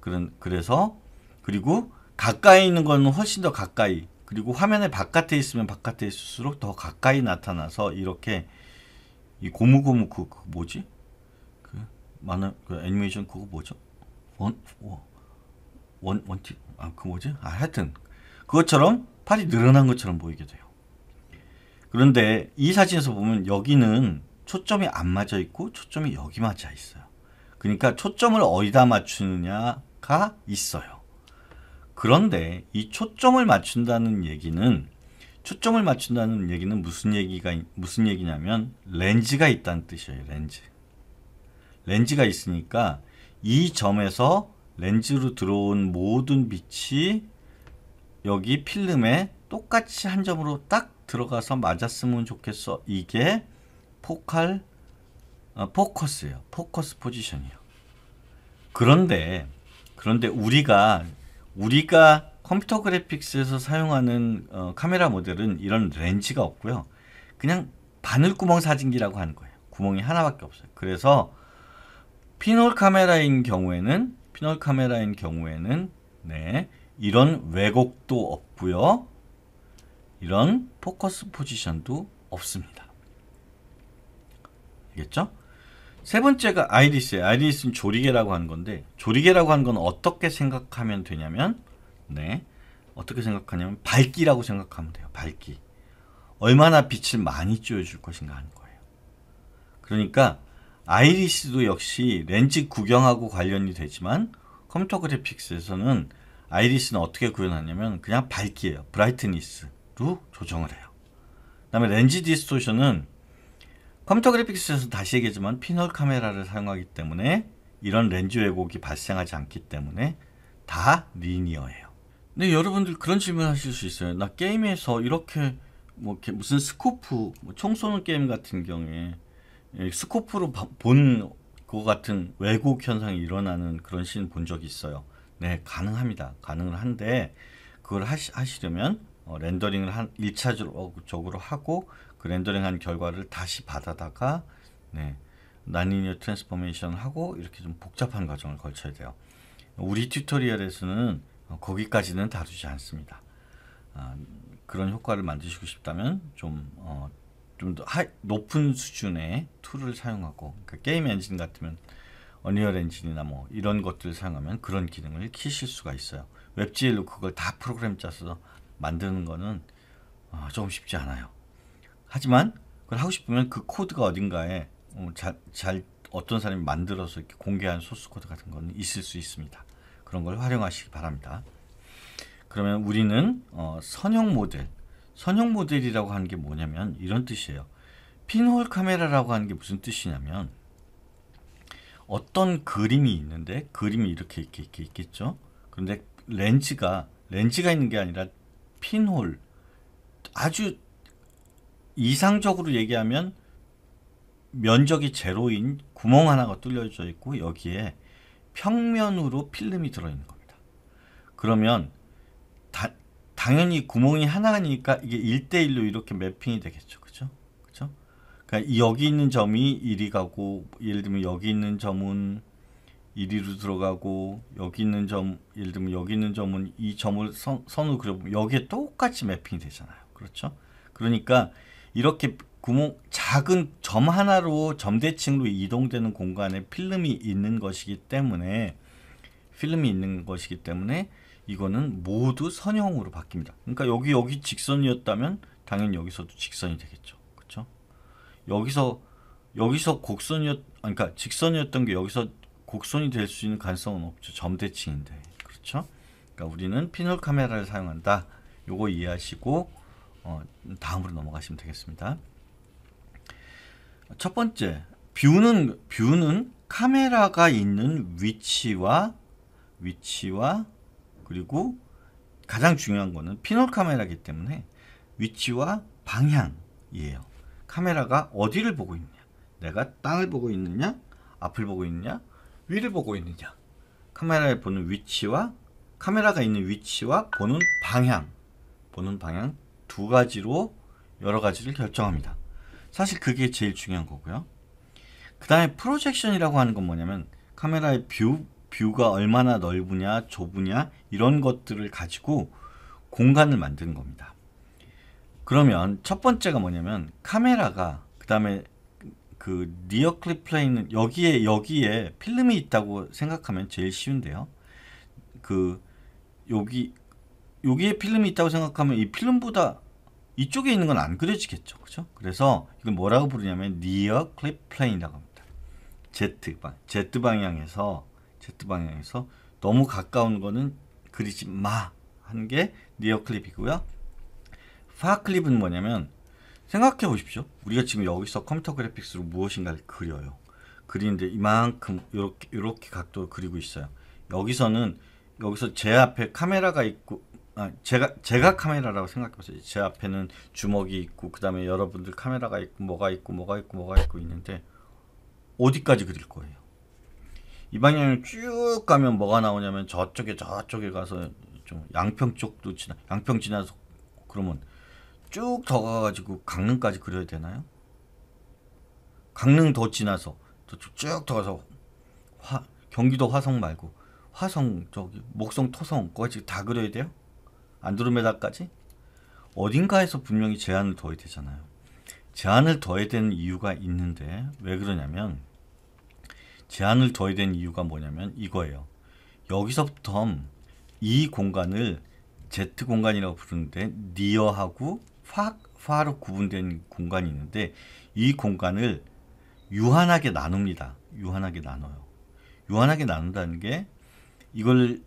그런 그래서 그리고 가까이 있는 건 훨씬 더 가까이 그리고 화면에 바깥에 있으면 바깥에 있을수록 더 가까이 나타나서 이렇게 이 고무고무 그, 그 뭐지 만화 그 애니메이션 그거 뭐죠? 원, 원, 원티, 아, 그 뭐지? 아, 하여튼. 그것처럼 팔이 늘어난 것처럼 보이게 돼요. 그런데 이 사진에서 보면 여기는 초점이 안 맞아 있고 초점이 여기 맞아 있어요. 그러니까 초점을 어디다 맞추느냐가 있어요. 그런데 이 초점을 맞춘다는 얘기는 초점을 맞춘다는 얘기는 무슨 얘기가 무슨 얘기냐면 렌즈가 있다는 뜻이에요. 렌즈. 렌즈가 있으니까 이 점에서 렌즈로 들어온 모든 빛이 여기 필름에 똑같이 한 점으로 딱 들어가서 맞았으면 좋겠어. 이게 포칼 아, 포커스예요. 포커스 포지션이요. 그런데 그런데 우리가 우리가 컴퓨터 그래픽스에서 사용하는 어, 카메라 모델은 이런 렌즈가 없고요. 그냥 바늘구멍 사진기라고 하는 거예요. 구멍이 하나밖에 없어요. 그래서 피놀 카메라인 경우에는 피놀 카메라인 경우에는 네, 이런 왜곡도 없고요. 이런 포커스 포지션도 없습니다. 알겠죠? 세 번째가 아이리스예요. 아이리스는 조리개라고 하는 건데 조리개라고 하는 건 어떻게 생각하면 되냐면 네 어떻게 생각하냐면 밝기라고 생각하면 돼요. 밝기 얼마나 빛을 많이 쬐어줄 것인가 하는 거예요. 그러니까 아이리스도 역시 렌즈 구경하고 관련이 되지만 컴퓨터 그래픽스에서는 아이리스는 어떻게 구현하냐면 그냥 밝기예요. 브라이트니스로 조정을 해요. 그 다음에 렌즈 디스토션은 컴퓨터 그래픽스에서 다시 얘기하지만 피널 카메라를 사용하기 때문에 이런 렌즈 왜곡이 발생하지 않기 때문에 다 리니어예요. 근데 여러분들 그런 질문 하실 수 있어요. 나 게임에서 이렇게 뭐 이렇게 무슨 스코프, 뭐총 쏘는 게임 같은 경우에 스코프로 본 것 같은 왜곡 현상이 일어나는 그런 씬본 적이 있어요. 네, 가능합니다. 가능을 한데 그걸 하시, 하시려면 어, 렌더링을 한 1차적으로 하고 그 렌더링한 결과를 다시 받아다가 네, 난리니어 트랜스포메이션 하고 이렇게 좀 복잡한 과정을 걸쳐야 돼요. 우리 튜토리얼에서는 어, 거기까지는 다루지 않습니다. 아, 그런 효과를 만드시고 싶다면 좀 어, 좀더 높은 수준의 툴을 사용하고 그러니까 게임 엔진 같으면 어니얼 엔진이나 뭐 이런 것들을 사용하면 그런 기능을 키실 수가 있어요. 웹GL로 그걸 다 프로그램 짜서 만드는 거는 어, 조금 쉽지 않아요. 하지만 그걸 하고 싶으면 그 코드가 어딘가에 어, 잘, 잘 어떤 사람이 만들어서 이렇게 공개한 소스 코드 같은 거는 있을 수 있습니다. 그런 걸 활용하시기 바랍니다. 그러면 우리는 어, 선형 모델 선형 모델이라고 하는 게 뭐냐면 이런 뜻이에요. 핀홀 카메라라고 하는 게 무슨 뜻이냐면 어떤 그림이 있는데 그림이 이렇게 이렇게 이렇게 있겠죠. 그런데 렌즈가 렌즈가 있는 게 아니라 핀홀 아주 이상적으로 얘기하면 면적이 제로인 구멍 하나가 뚫려져 있고 여기에 평면으로 필름이 들어있는 겁니다. 그러면 당연히 구멍이 하나니까 이게 일대일로 이렇게 매핑이 되겠죠. 그죠? 그죠? 그러니까 여기 있는 점이 1이 가고 예를 들면 여기 있는 점은 1위로 들어가고 여기 있는 점 예를 들면 여기 있는 점은 이 점을 선, 선으로 그려보면 여기에 똑같이 매핑이 되잖아요. 그렇죠? 그러니까 이렇게 구멍 작은 점 하나로 점대칭으로 이동되는 공간에 필름이 있는 것이기 때문에 필름이 있는 것이기 때문에 이거는 모두 선형으로 바뀝니다. 그러니까 여기 여기 직선이었다면 당연히 여기서도 직선이 되겠죠. 그렇죠? 여기서 여기서 곡선이었 그러니까 직선이었던 게 여기서 곡선이 될 수 있는 가능성은 없죠. 점대칭인데. 그렇죠? 그러니까 우리는 피널 카메라를 사용한다. 요거 이해하시고 어, 다음으로 넘어가시면 되겠습니다. 첫 번째, 뷰는 뷰는 카메라가 있는 위치와 위치와 그리고 가장 중요한 거는 피널 카메라이기 때문에 위치와 방향이에요. 카메라가 어디를 보고 있냐 내가 땅을 보고 있느냐, 앞을 보고 있느냐, 위를 보고 있느냐. 카메라에 보는 위치와 카메라가 있는 위치와 보는 방향, 보는 방향 두 가지로 여러 가지를 결정합니다. 사실 그게 제일 중요한 거고요. 그 다음에 프로젝션이라고 하는 건 뭐냐면 카메라의 뷰 뷰가 얼마나 넓으냐 좁으냐 이런 것들을 가지고 공간을 만드는 겁니다. 그러면 첫 번째가 뭐냐면 카메라가 그 다음에 그 니어 클립 플레는 여기에 여기에 필름이 있다고 생각하면 제일 쉬운데요. 그 여기 여기에 필름이 있다고 생각하면 이 필름보다 이쪽에 있는 건 안 그려지겠죠. 그죠? 그래서 이걸 뭐라고 부르냐면 니어 클립 플레인이라고 합니다. Z 방, Z 방향에서 Z 방향에서 너무 가까운 거는 그리지 마 하는 게 니어 클립이고요. 파 클립은 뭐냐면 생각해 보십시오. 우리가 지금 여기서 컴퓨터 그래픽스로 무엇인가를 그려요. 그리는데 이만큼 이렇게 이렇게 각도로 그리고 있어요. 여기서는 여기서 제 앞에 카메라가 있고 아, 제가 제가 카메라라고 생각해보세요. 제 앞에는 주먹이 있고 그다음에 여러분들 카메라가 있고 뭐가 있고 뭐가 있고 뭐가 있고 있는데 어디까지 그릴 거예요? 이 방향을 쭉 가면 뭐가 나오냐면 저쪽에 저쪽에 가서 좀 양평 쪽도 지나 양평 지나서 그러면 쭉 더 가가지고 강릉까지 그려야 되나요? 강릉 더 지나서 쭉 더 가서 화, 경기도 화성 말고 화성 저기 목성 토성까지 다 그려야 돼요? 안드로메다까지? 어딘가에서 분명히 제한을 둬야 되잖아요. 제한을 둬야 되는 이유가 있는데 왜 그러냐면 제한을 둬야 된 이유가 뭐냐면 이거예요. 여기서부터 이 공간을 Z 공간이라고 부르는데 니어하고 파, 파로 구분된 공간이 있는데 이 공간을 유한하게 나눕니다. 유한하게 나눠요. 유한하게 나눈다는 게 이걸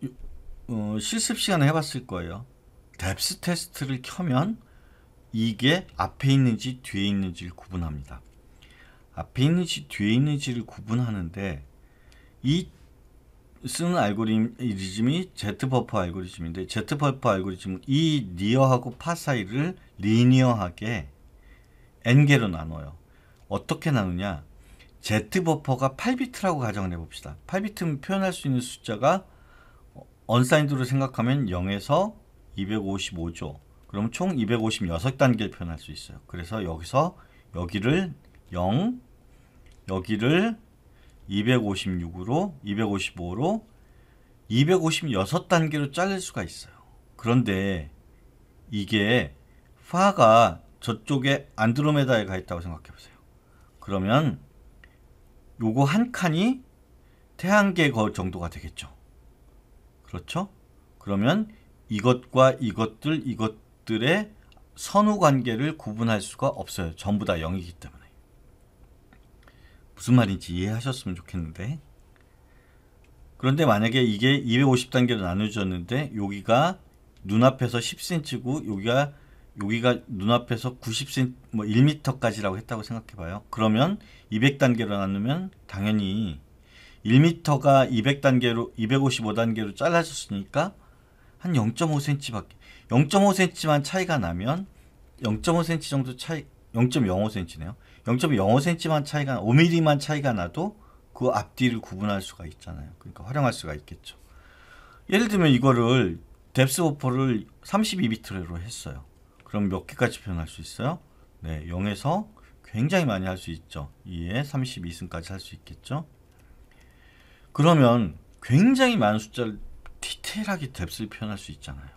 어, 실습 시간에 해봤을 거예요. 뎁스 테스트를 켜면 이게 앞에 있는지 뒤에 있는지를 구분합니다. 앞에 아, 있는지 뒤에 있는지를 구분하는데 이 쓰는 알고리즘이 Z버퍼 알고리즘인데 Z버퍼 알고리즘은 이 니어하고 파 사이를 리니어하게 N개로 나눠요. 어떻게 나누냐? Z버퍼가 8비트라고 가정을 해봅시다. 8비트는 표현할 수 있는 숫자가 언사인드로 생각하면 0에서 255죠. 그럼 총 256단계를 표현할 수 있어요. 그래서 여기서 여기를 0, 여기를 256으로 255로 256단계로 자를 수가 있어요. 그런데 이게 파가 저쪽에 안드로메다에 가 있다고 생각해 보세요. 그러면 요거 한 칸이 태양계 거 정도가 되겠죠. 그렇죠? 그러면 이것과 이것들 이것들의 선후 관계를 구분할 수가 없어요. 전부 다 0이기 때문에. 무슨 말인지 이해하셨으면 좋겠는데 그런데 만약에 이게 250단계로 나누어졌는데 여기가 눈앞에서 10cm고 여기가 여기가 눈앞에서 90cm 뭐 1m까지라고 했다고 생각해 봐요. 그러면 200단계로 나누면 당연히 1m가 200단계로 255단계로 잘라졌으니까 한 0.5cm밖에 0.5cm만 차이가 나면 0.5cm 정도 차이 0.05cm네요. 0.05cm만 차이가 5mm만 차이가 나도 그 앞뒤를 구분할 수가 있잖아요. 그러니까 활용할 수가 있겠죠. 예를 들면 이거를 뎁스 오퍼를 32비트로 했어요. 그럼 몇 개까지 표현할 수 있어요? 네, 0에서 굉장히 많이 할 수 있죠. 2에 32승까지 할 수 있겠죠. 그러면 굉장히 많은 숫자를 디테일하게 뎁스를 표현할 수 있잖아요.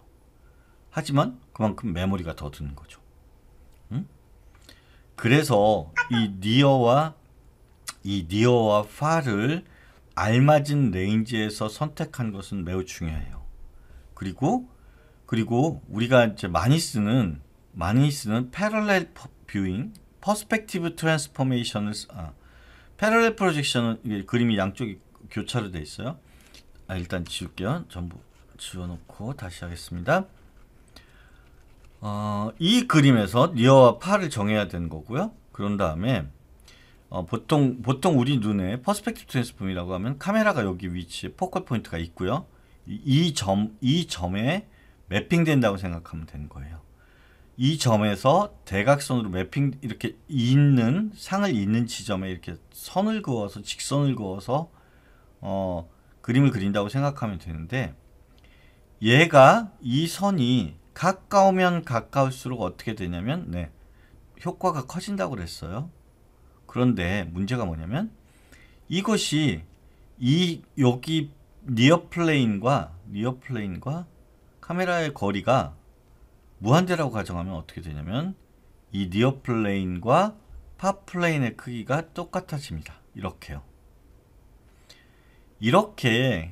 하지만 그만큼 메모리가 더 드는 거죠. 그래서 이 니어와 이 니어와 파를 알맞은 레인지에서 선택한 것은 매우 중요해요. 그리고 그리고 우리가 이제 많이 쓰는 많이 쓰는 패럴렐 뷰잉, 퍼스펙티브 트랜스포메이션을 아, 패럴렐 프로젝션은 그림이 양쪽이 교차로 돼 있어요. 아, 일단 지울게요. 전부 지워놓고 다시 하겠습니다. 어, 이 그림에서 니어와 파를 정해야 되는 거고요. 그런 다음에 어, 보통 보통 우리 눈에 퍼스펙티브 트랜스폼이라고 하면 카메라가 여기 위치에 포커 포인트가 있고요. 이 점이 이 점에 매핑된다고 생각하면 되는 거예요. 이 점에서 대각선으로 매핑 이렇게 있는 상을 있는 지점에 이렇게 선을 그어서 직선을 그어서 어, 그림을 그린다고 생각하면 되는데 얘가 이 선이 가까우면 가까울수록 어떻게 되냐면 네, 효과가 커진다고 그랬어요. 그런데 문제가 뭐냐면 이것이 이 여기 리어 플레인과 리어 플레인과 카메라의 거리가 무한대라고 가정하면 어떻게 되냐면 이 리어 플레인과 팝 플레인의 크기가 똑같아집니다. 이렇게요. 이렇게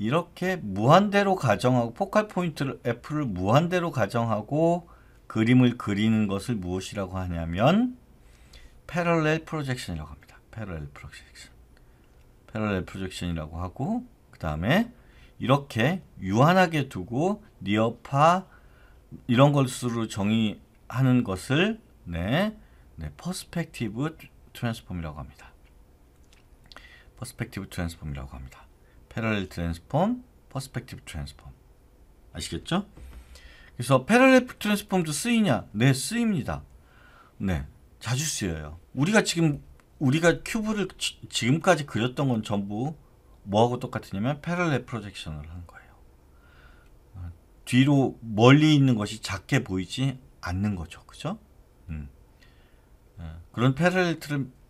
이렇게 무한대로 가정하고 포컬 포인트를 F를 무한대로 가정하고 그림을 그리는 것을 무엇이라고 하냐면 패럴렐 프로젝션이라고 합니다. 패럴렐 프로젝션. 패럴렐 프로젝션이라고 하고 그 다음에 이렇게 유한하게 두고 니어파 이런 것으로 정의하는 것을 네, 네 퍼스펙티브 트랜스폼이라고 합니다. 퍼스펙티브 트랜스폼이라고 합니다. 패럴 트랜스폼, 퍼스펙티브 트랜스폼. 아시겠죠? 그래서 패럴 트랜스폼도 쓰이냐? 네, 쓰입니다. 네, 자주 쓰여요. 우리가 지금 우리가 큐브를 지, 금까지 그렸던 건 전부 뭐하고 똑같으냐면 패럴렐 프로젝션을 하 거예요. 어, 뒤로 멀리 있는 것이 작게 보이지 않는 거죠. 그죠? 음. 어, 그런 패럴렐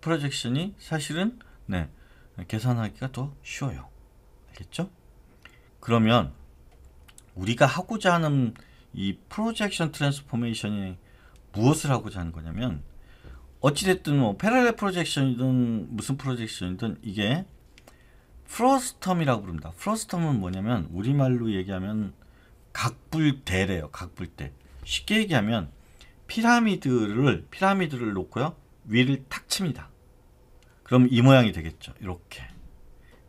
프로젝션이 사실은 네, 계산하기가 더 쉬워요. 알겠죠? 그러면 우리가 하고자 하는 이 프로젝션 트랜스포메이션이 무엇을 하고자 하는 거냐면 어찌됐든 뭐 패럴렐 프로젝션이든 무슨 프로젝션이든 이게 프로스텀이라고 부릅니다. 프로스텀은 뭐냐면 우리말로 얘기하면 각불대래요. 각불대. 쉽게 얘기하면 피라미드를 피라미드를 놓고요. 위를 탁 칩니다. 그럼 이 모양이 되겠죠. 이렇게.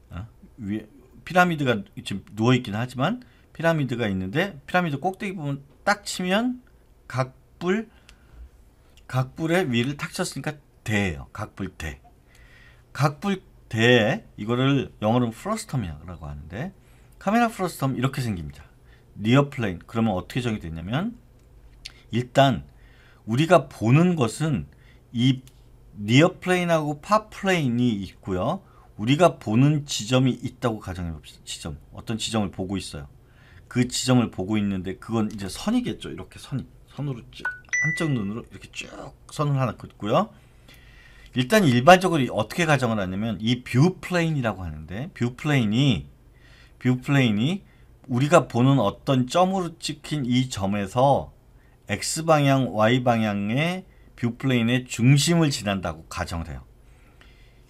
어? 위에 피라미드가 지금 누워 있긴 하지만 피라미드가 있는데 피라미드 꼭대기 부분 딱 치면 각불 각불의 위를 탁 쳤으니까 대예요. 각불대. 각불대 이거를 영어로는 프로스텀이라고 하는데 카메라 프로스텀 이렇게 생깁니다. 리어 플레인 그러면 어떻게 정의되냐면 일단 우리가 보는 것은 이리어 플레인하고 파 플레인이 있고요. 우리가 보는 지점이 있다고 가정해 봅시다. 지점. 어떤 지점을 보고 있어요. 그 지점을 보고 있는데 그건 이제 선이겠죠. 이렇게 선이. 선으로 쭉 한쪽 눈으로 이렇게 쭉 선을 하나 긋고요. 일단 일반적으로 어떻게 가정을 하냐면 이 뷰 플레인이라고 하는데 뷰 플레인이 뷰 플레인이 우리가 보는 어떤 점으로 찍힌 이 점에서 x 방향, y 방향의 뷰 플레인의 중심을 지난다고 가정을 요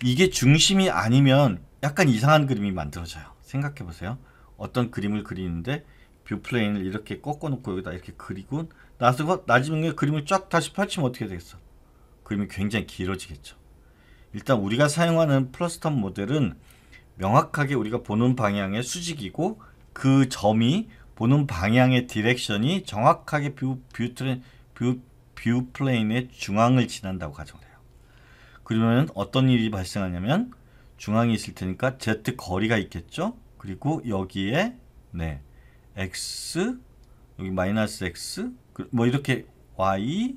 이게 중심이 아니면 약간 이상한 그림이 만들어져요. 생각해 보세요. 어떤 그림을 그리는데 뷰플레인을 이렇게 꺾어 놓고 여기다 이렇게 그리고 나서 나중에 그림을 쫙 다시 펼치면 어떻게 되겠어? 그림이 굉장히 길어지겠죠. 일단 우리가 사용하는 플러스턴 모델은 명확하게 우리가 보는 방향의 수직이고 그 점이 보는 방향의 디렉션이 정확하게 뷰, 뷰, 트렌, 뷰, 뷰 플레인의 중앙을 지난다고 가정을 해요. 그러면 어떤 일이 발생하냐면 중앙이 있을 테니까 z 거리가 있겠죠. 그리고 여기에 네 x 여기 마이너스 x 그, 뭐 이렇게 y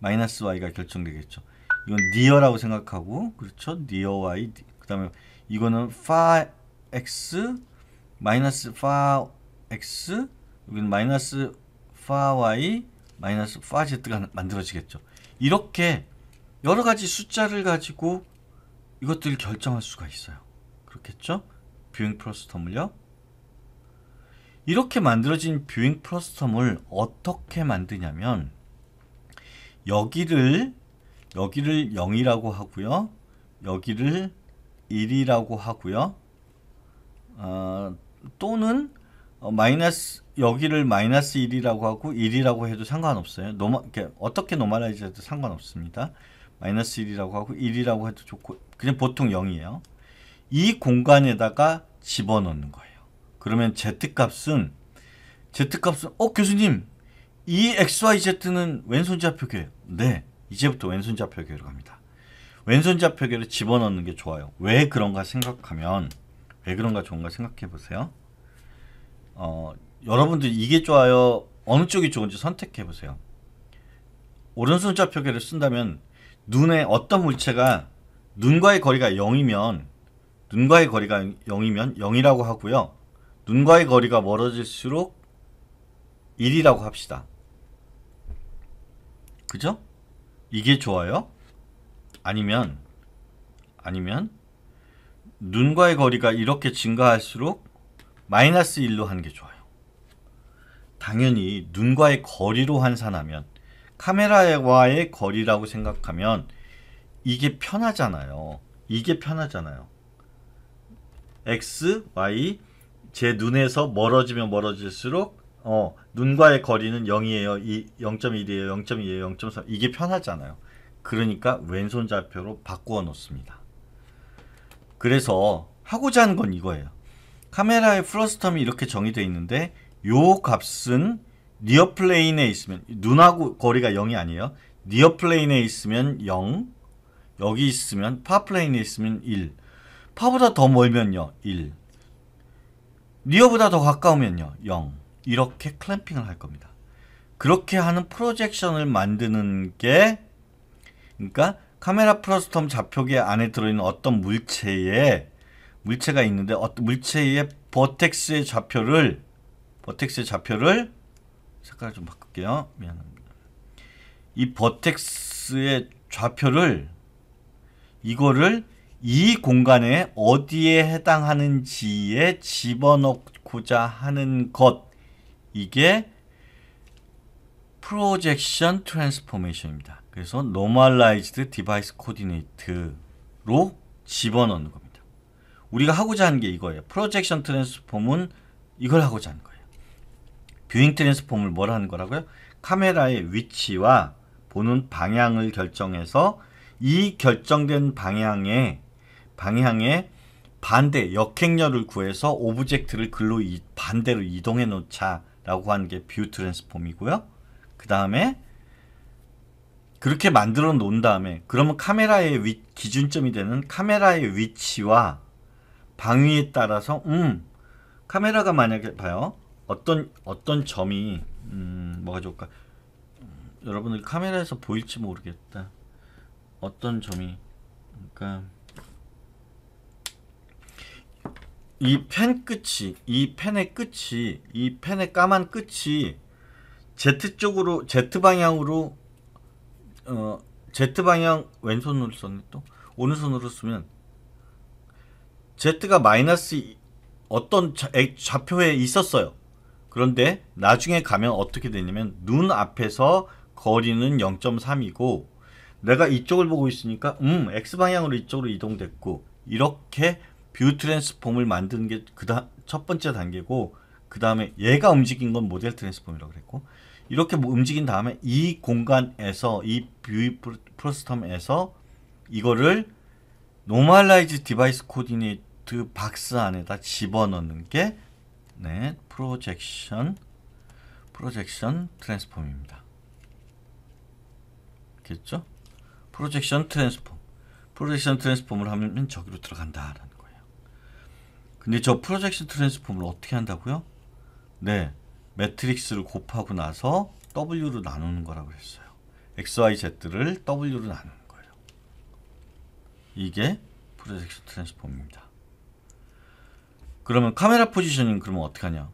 마이너스 y가 결정되겠죠. 이건 near라고 생각하고 그렇죠. near y 그다음에 이거는 f x 마이너스 f x 여기는 마이너스 f y 마이너스 f z가 만들어지겠죠. 이렇게 여러 가지 숫자를 가지고 이것들을 결정할 수가 있어요. 그렇겠죠? 뷰잉 플러스텀을요. 이렇게 만들어진 뷰잉 플러스텀을 어떻게 만드냐면 여기를 여기를 0이라고 하고요. 여기를 1이라고 하고요. 어, 또는 어, 마이너스 여기를 마이너스 1이라고 하고 1이라고 해도 상관없어요. 노마, 이렇게 어떻게 노멀라이즈 해도 상관없습니다. 마이너스 1이라고 하고 1이라고 해도 좋고 그냥 보통 0이에요. 이 공간에다가 집어넣는 거예요. 그러면 z값은 z값은 어 교수님 이 xyz는 왼손 좌표계네 이제부터 왼손 좌표계로 갑니다. 왼손 좌표계를 집어넣는 게 좋아요. 왜 그런가 생각하면 왜 그런가 좋은가 생각해 보세요. 어, 여러분들 이게 좋아요 어느 쪽이 좋은지 선택해 보세요. 오른손 좌표계를 쓴다면 눈에 어떤 물체가 눈과의 거리가 0이면 눈과의 거리가 0이면 0이라고 하고요. 눈과의 거리가 멀어질수록 1이라고 합시다. 그죠? 이게 좋아요? 아니면 아니면 눈과의 거리가 이렇게 증가할수록 마이너스 1로 하는 게 좋아요. 당연히 눈과의 거리로 환산하면 카메라와의 거리라고 생각하면 이게 편하잖아요. 이게 편하잖아요. x, y 제 눈에서 멀어지면 멀어질수록 어, 눈과의 거리는 0이에요. 0.1이에요. 0.2에요. 0.3. 이게 편하잖아요. 그러니까 왼손 좌표로 바꾸어 놓습니다. 그래서 하고자 하는 건 이거예요. 카메라의 플러스텀이 이렇게 정의되어 있는데 요 값은 니어 플레인에 있으면 눈하고 거리가 0이 아니에요. 니어 플레인에 있으면 0, 여기 있으면 파 플레인에 있으면 1, 파보다 더 멀면요 1, 니어보다 더 가까우면요 0. 이렇게 클램핑을 할 겁니다. 그렇게 하는 프로젝션을 만드는 게 그러니까 카메라 프러스텀 좌표계 안에 들어있는 어떤 물체에 물체가 있는데 어떤 물체의 버텍스의 좌표를 버텍스의 좌표를 색깔 좀 바꿀게요. 미안합니다. 이 버텍스의 좌표를 이거를 이 공간에 어디에 해당하는지에 집어넣고자 하는 것 이게 프로젝션 트랜스포메이션입니다. 그래서 노멀라이즈드 디바이스 코디네이트로 집어넣는 겁니다. 우리가 하고자 하는 게 이거예요. 프로젝션 트랜스폼은 이걸 하고자 하는 거예요. 뷰잉 트랜스폼을 뭐라는 거라고요? 카메라의 위치와 보는 방향을 결정해서 이 결정된 방향에 방향에 반대 역행렬을 구해서 오브젝트를 글로 이, 반대로 이동해 놓자라고 하는 게 뷰 트랜스폼이고요. 그 다음에 그렇게 만들어 놓은 다음에 그러면 카메라의 위, 기준점이 되는 카메라의 위치와 방위에 따라서 음 카메라가 만약에 봐요. 어떤 어떤 점이 음, 뭐가 좋을까? 여러분들 카메라에서 보일지 모르겠다. 어떤 점이 그러니까 이 펜 끝이 이 펜의 끝이 이 펜의 까만 끝이 Z 쪽으로 Z 방향으로 어 Z 방향 왼손으로 썼네 또 오른손으로 쓰면 Z가 마이너스 어떤 좌표에 있었어요. 그런데 나중에 가면 어떻게 되냐면 눈앞에서 거리는 0.3이고 내가 이쪽을 보고 있으니까 음 X방향으로 이쪽으로 이동됐고 이렇게 뷰 트랜스폼을 만드는 게그첫 번째 단계고 그 다음에 얘가 움직인 건 모델 트랜스폼이라고 그랬고 이렇게 뭐 움직인 다음에 이 공간에서 이 뷰 프로스텀에서 이거를 노멀라이즈 디바이스 코디네이트 박스 안에다 집어넣는 게 네, 프로젝션 프로젝션 트랜스폼입니다. 됐죠? 프로젝션 트랜스폼. 프로젝션 트랜스폼을 하면 저기로 들어간다라는 거예요. 근데 저 프로젝션 트랜스폼을 어떻게 한다고요? 네. 매트릭스를 곱하고 나서 W로 나누는 거라고 했어요. XYZ를 W로 나누는 거예요. 이게 프로젝션 트랜스폼입니다. 그러면 카메라 포지션닝 그러면 어떻게 하냐?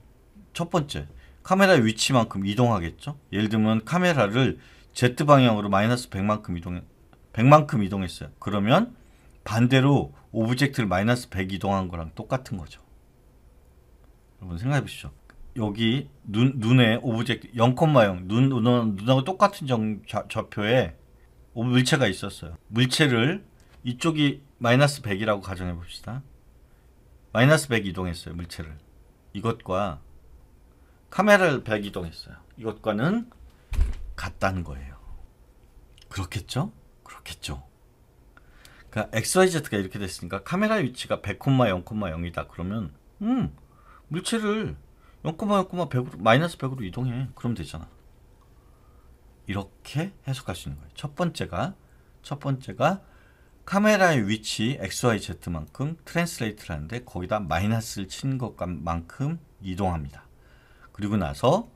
첫 번째 카메라 위치만큼 이동하겠죠? 예를 들면 카메라를 Z 방향으로 마이너스 100만큼 이동 100만큼 이동했어요. 그러면 반대로 오브젝트를 마이너스 100 이동한 거랑 똑같은 거죠. 여러분 생각해 보시죠. 여기 눈, 눈에 오브젝트 0,0 눈, 눈, 눈하고 똑같은 정, 좌, 표에 물체가 있었어요. 물체를 이쪽이 마이너스 100이라고 가정해 봅시다. 마이너스 100 이동했어요. 물체를. 이것과 카메라를 100 이동했어요. 이것과는 같다는 거예요. 그렇겠죠? 그렇겠죠. 그러니까 XYZ가 이렇게 됐으니까 카메라 위치가 100,0,0이다. 그러면 음 물체를 0,0,100으로 마이너스 100으로 이동해. 그럼 되잖아. 이렇게 해석할 수 있는 거예요. 첫 번째가 첫 번째가 카메라의 위치 XYZ만큼 트랜스레이트를 하는데 거기다 마이너스를 친 것만큼 이동합니다. 그리고 나서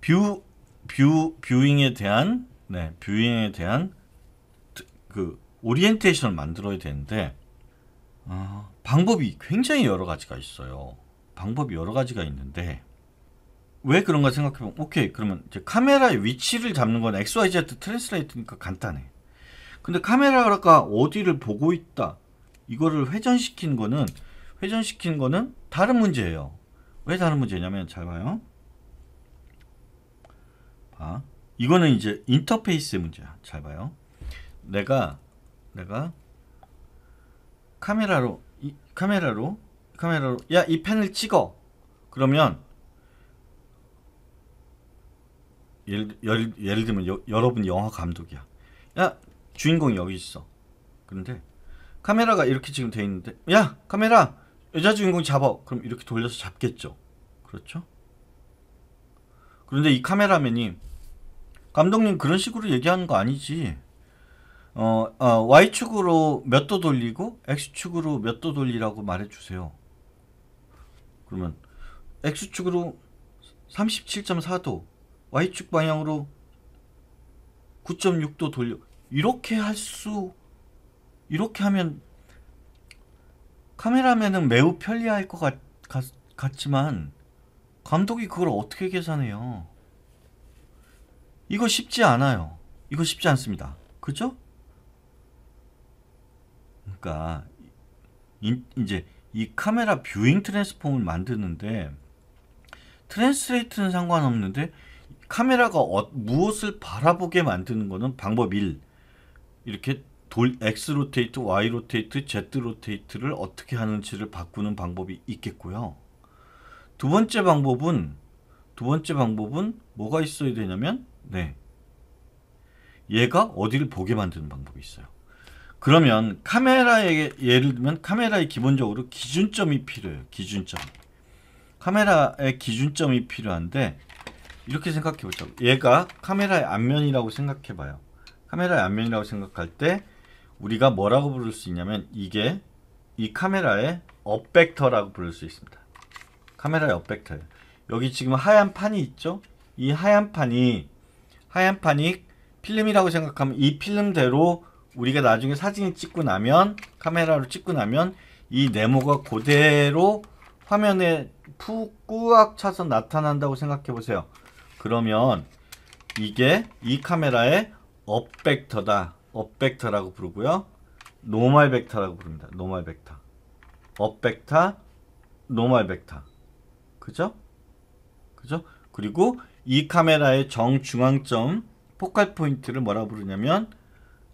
뷰, 뷰, 뷰잉에 대한, 네, 뷰잉에 대한 그 오리엔테이션을 만들어야 되는데 어, 방법이 굉장히 여러 가지가 있어요. 방법이 여러 가지가 있는데 왜 그런가 생각해보면 오케이 그러면 카메라의 위치를 잡는 건 XYZ 트랜스레이트니까 간단해. 근데 카메라가 어디를 보고 있다. 이거를 회전시킨 거는 회전시킨 거는 다른 문제예요. 왜 다른 문제냐면 잘 봐요. 봐. 이거는 이제 인터페이스의 문제야. 잘 봐요. 내가 내가 카메라로 이, 카메라로 카메라로 야이 펜을 찍어. 그러면 예를, 예를, 예를 들면 여, 여러분 영화 감독이야. 야 주인공이 여기 있어. 그런데 카메라가 이렇게 지금 돼 있는데 야 카메라 여자 주인공 잡아 그럼 이렇게 돌려서 잡겠죠 그렇죠 그런데 이 카메라맨이 감독님 그런 식으로 얘기하는 거 아니지 어, 어 Y축으로 몇 도 돌리고 X축으로 몇 도 돌리라고 말해주세요 그러면 X축으로 37.4도 Y축 방향으로 9.6도 돌려 이렇게 할수 이렇게 하면 카메라맨은 매우 편리할 것 같, 같, 같지만 감독이 그걸 어떻게 계산해요? 이거 쉽지 않아요. 이거 쉽지 않습니다. 그죠? 그러니까 이, 이제 이 카메라 뷰잉 트랜스폼을 만드는데 트랜스레이트는 상관없는데 카메라가 어, 무엇을 바라보게 만드는 거는 방법 1. 이렇게 돌 X 로테이트, Y 로테이트, Z 로테이트를 어떻게 하는지를 바꾸는 방법이 있겠고요. 두 번째 방법은 두 번째 방법은 뭐가 있어야 되냐면 네. 얘가 어디를 보게 만드는 방법이 있어요. 그러면 카메라에 예를 들면 카메라의 기본적으로 기준점이 필요해요. 기준점. 카메라의 기준점이 필요한데 이렇게 생각해 보자 얘가 카메라의 앞면이라고 생각해 봐요. 카메라의 안면이라고 생각할 때 우리가 뭐라고 부를 수 있냐면 이게 이 카메라의 업벡터라고 부를 수 있습니다. 카메라의 업벡터예요. 여기 지금 하얀 판이 있죠? 이 하얀 판이 하얀 판이 필름이라고 생각하면 이 필름대로 우리가 나중에 사진을 찍고 나면 카메라로 찍고 나면 이 네모가 그대로 화면에 푹 꾸악 차서 나타난다고 생각해 보세요. 그러면 이게 이 카메라의 업벡터다. 업벡터라고 부르고요. 노멀 벡터라고 부릅니다. 노멀 벡터. 업벡터, 노멀 벡터. 그죠? 그죠? 그리고 이 카메라의 정중앙점 포칼 포인트를 뭐라 부르냐면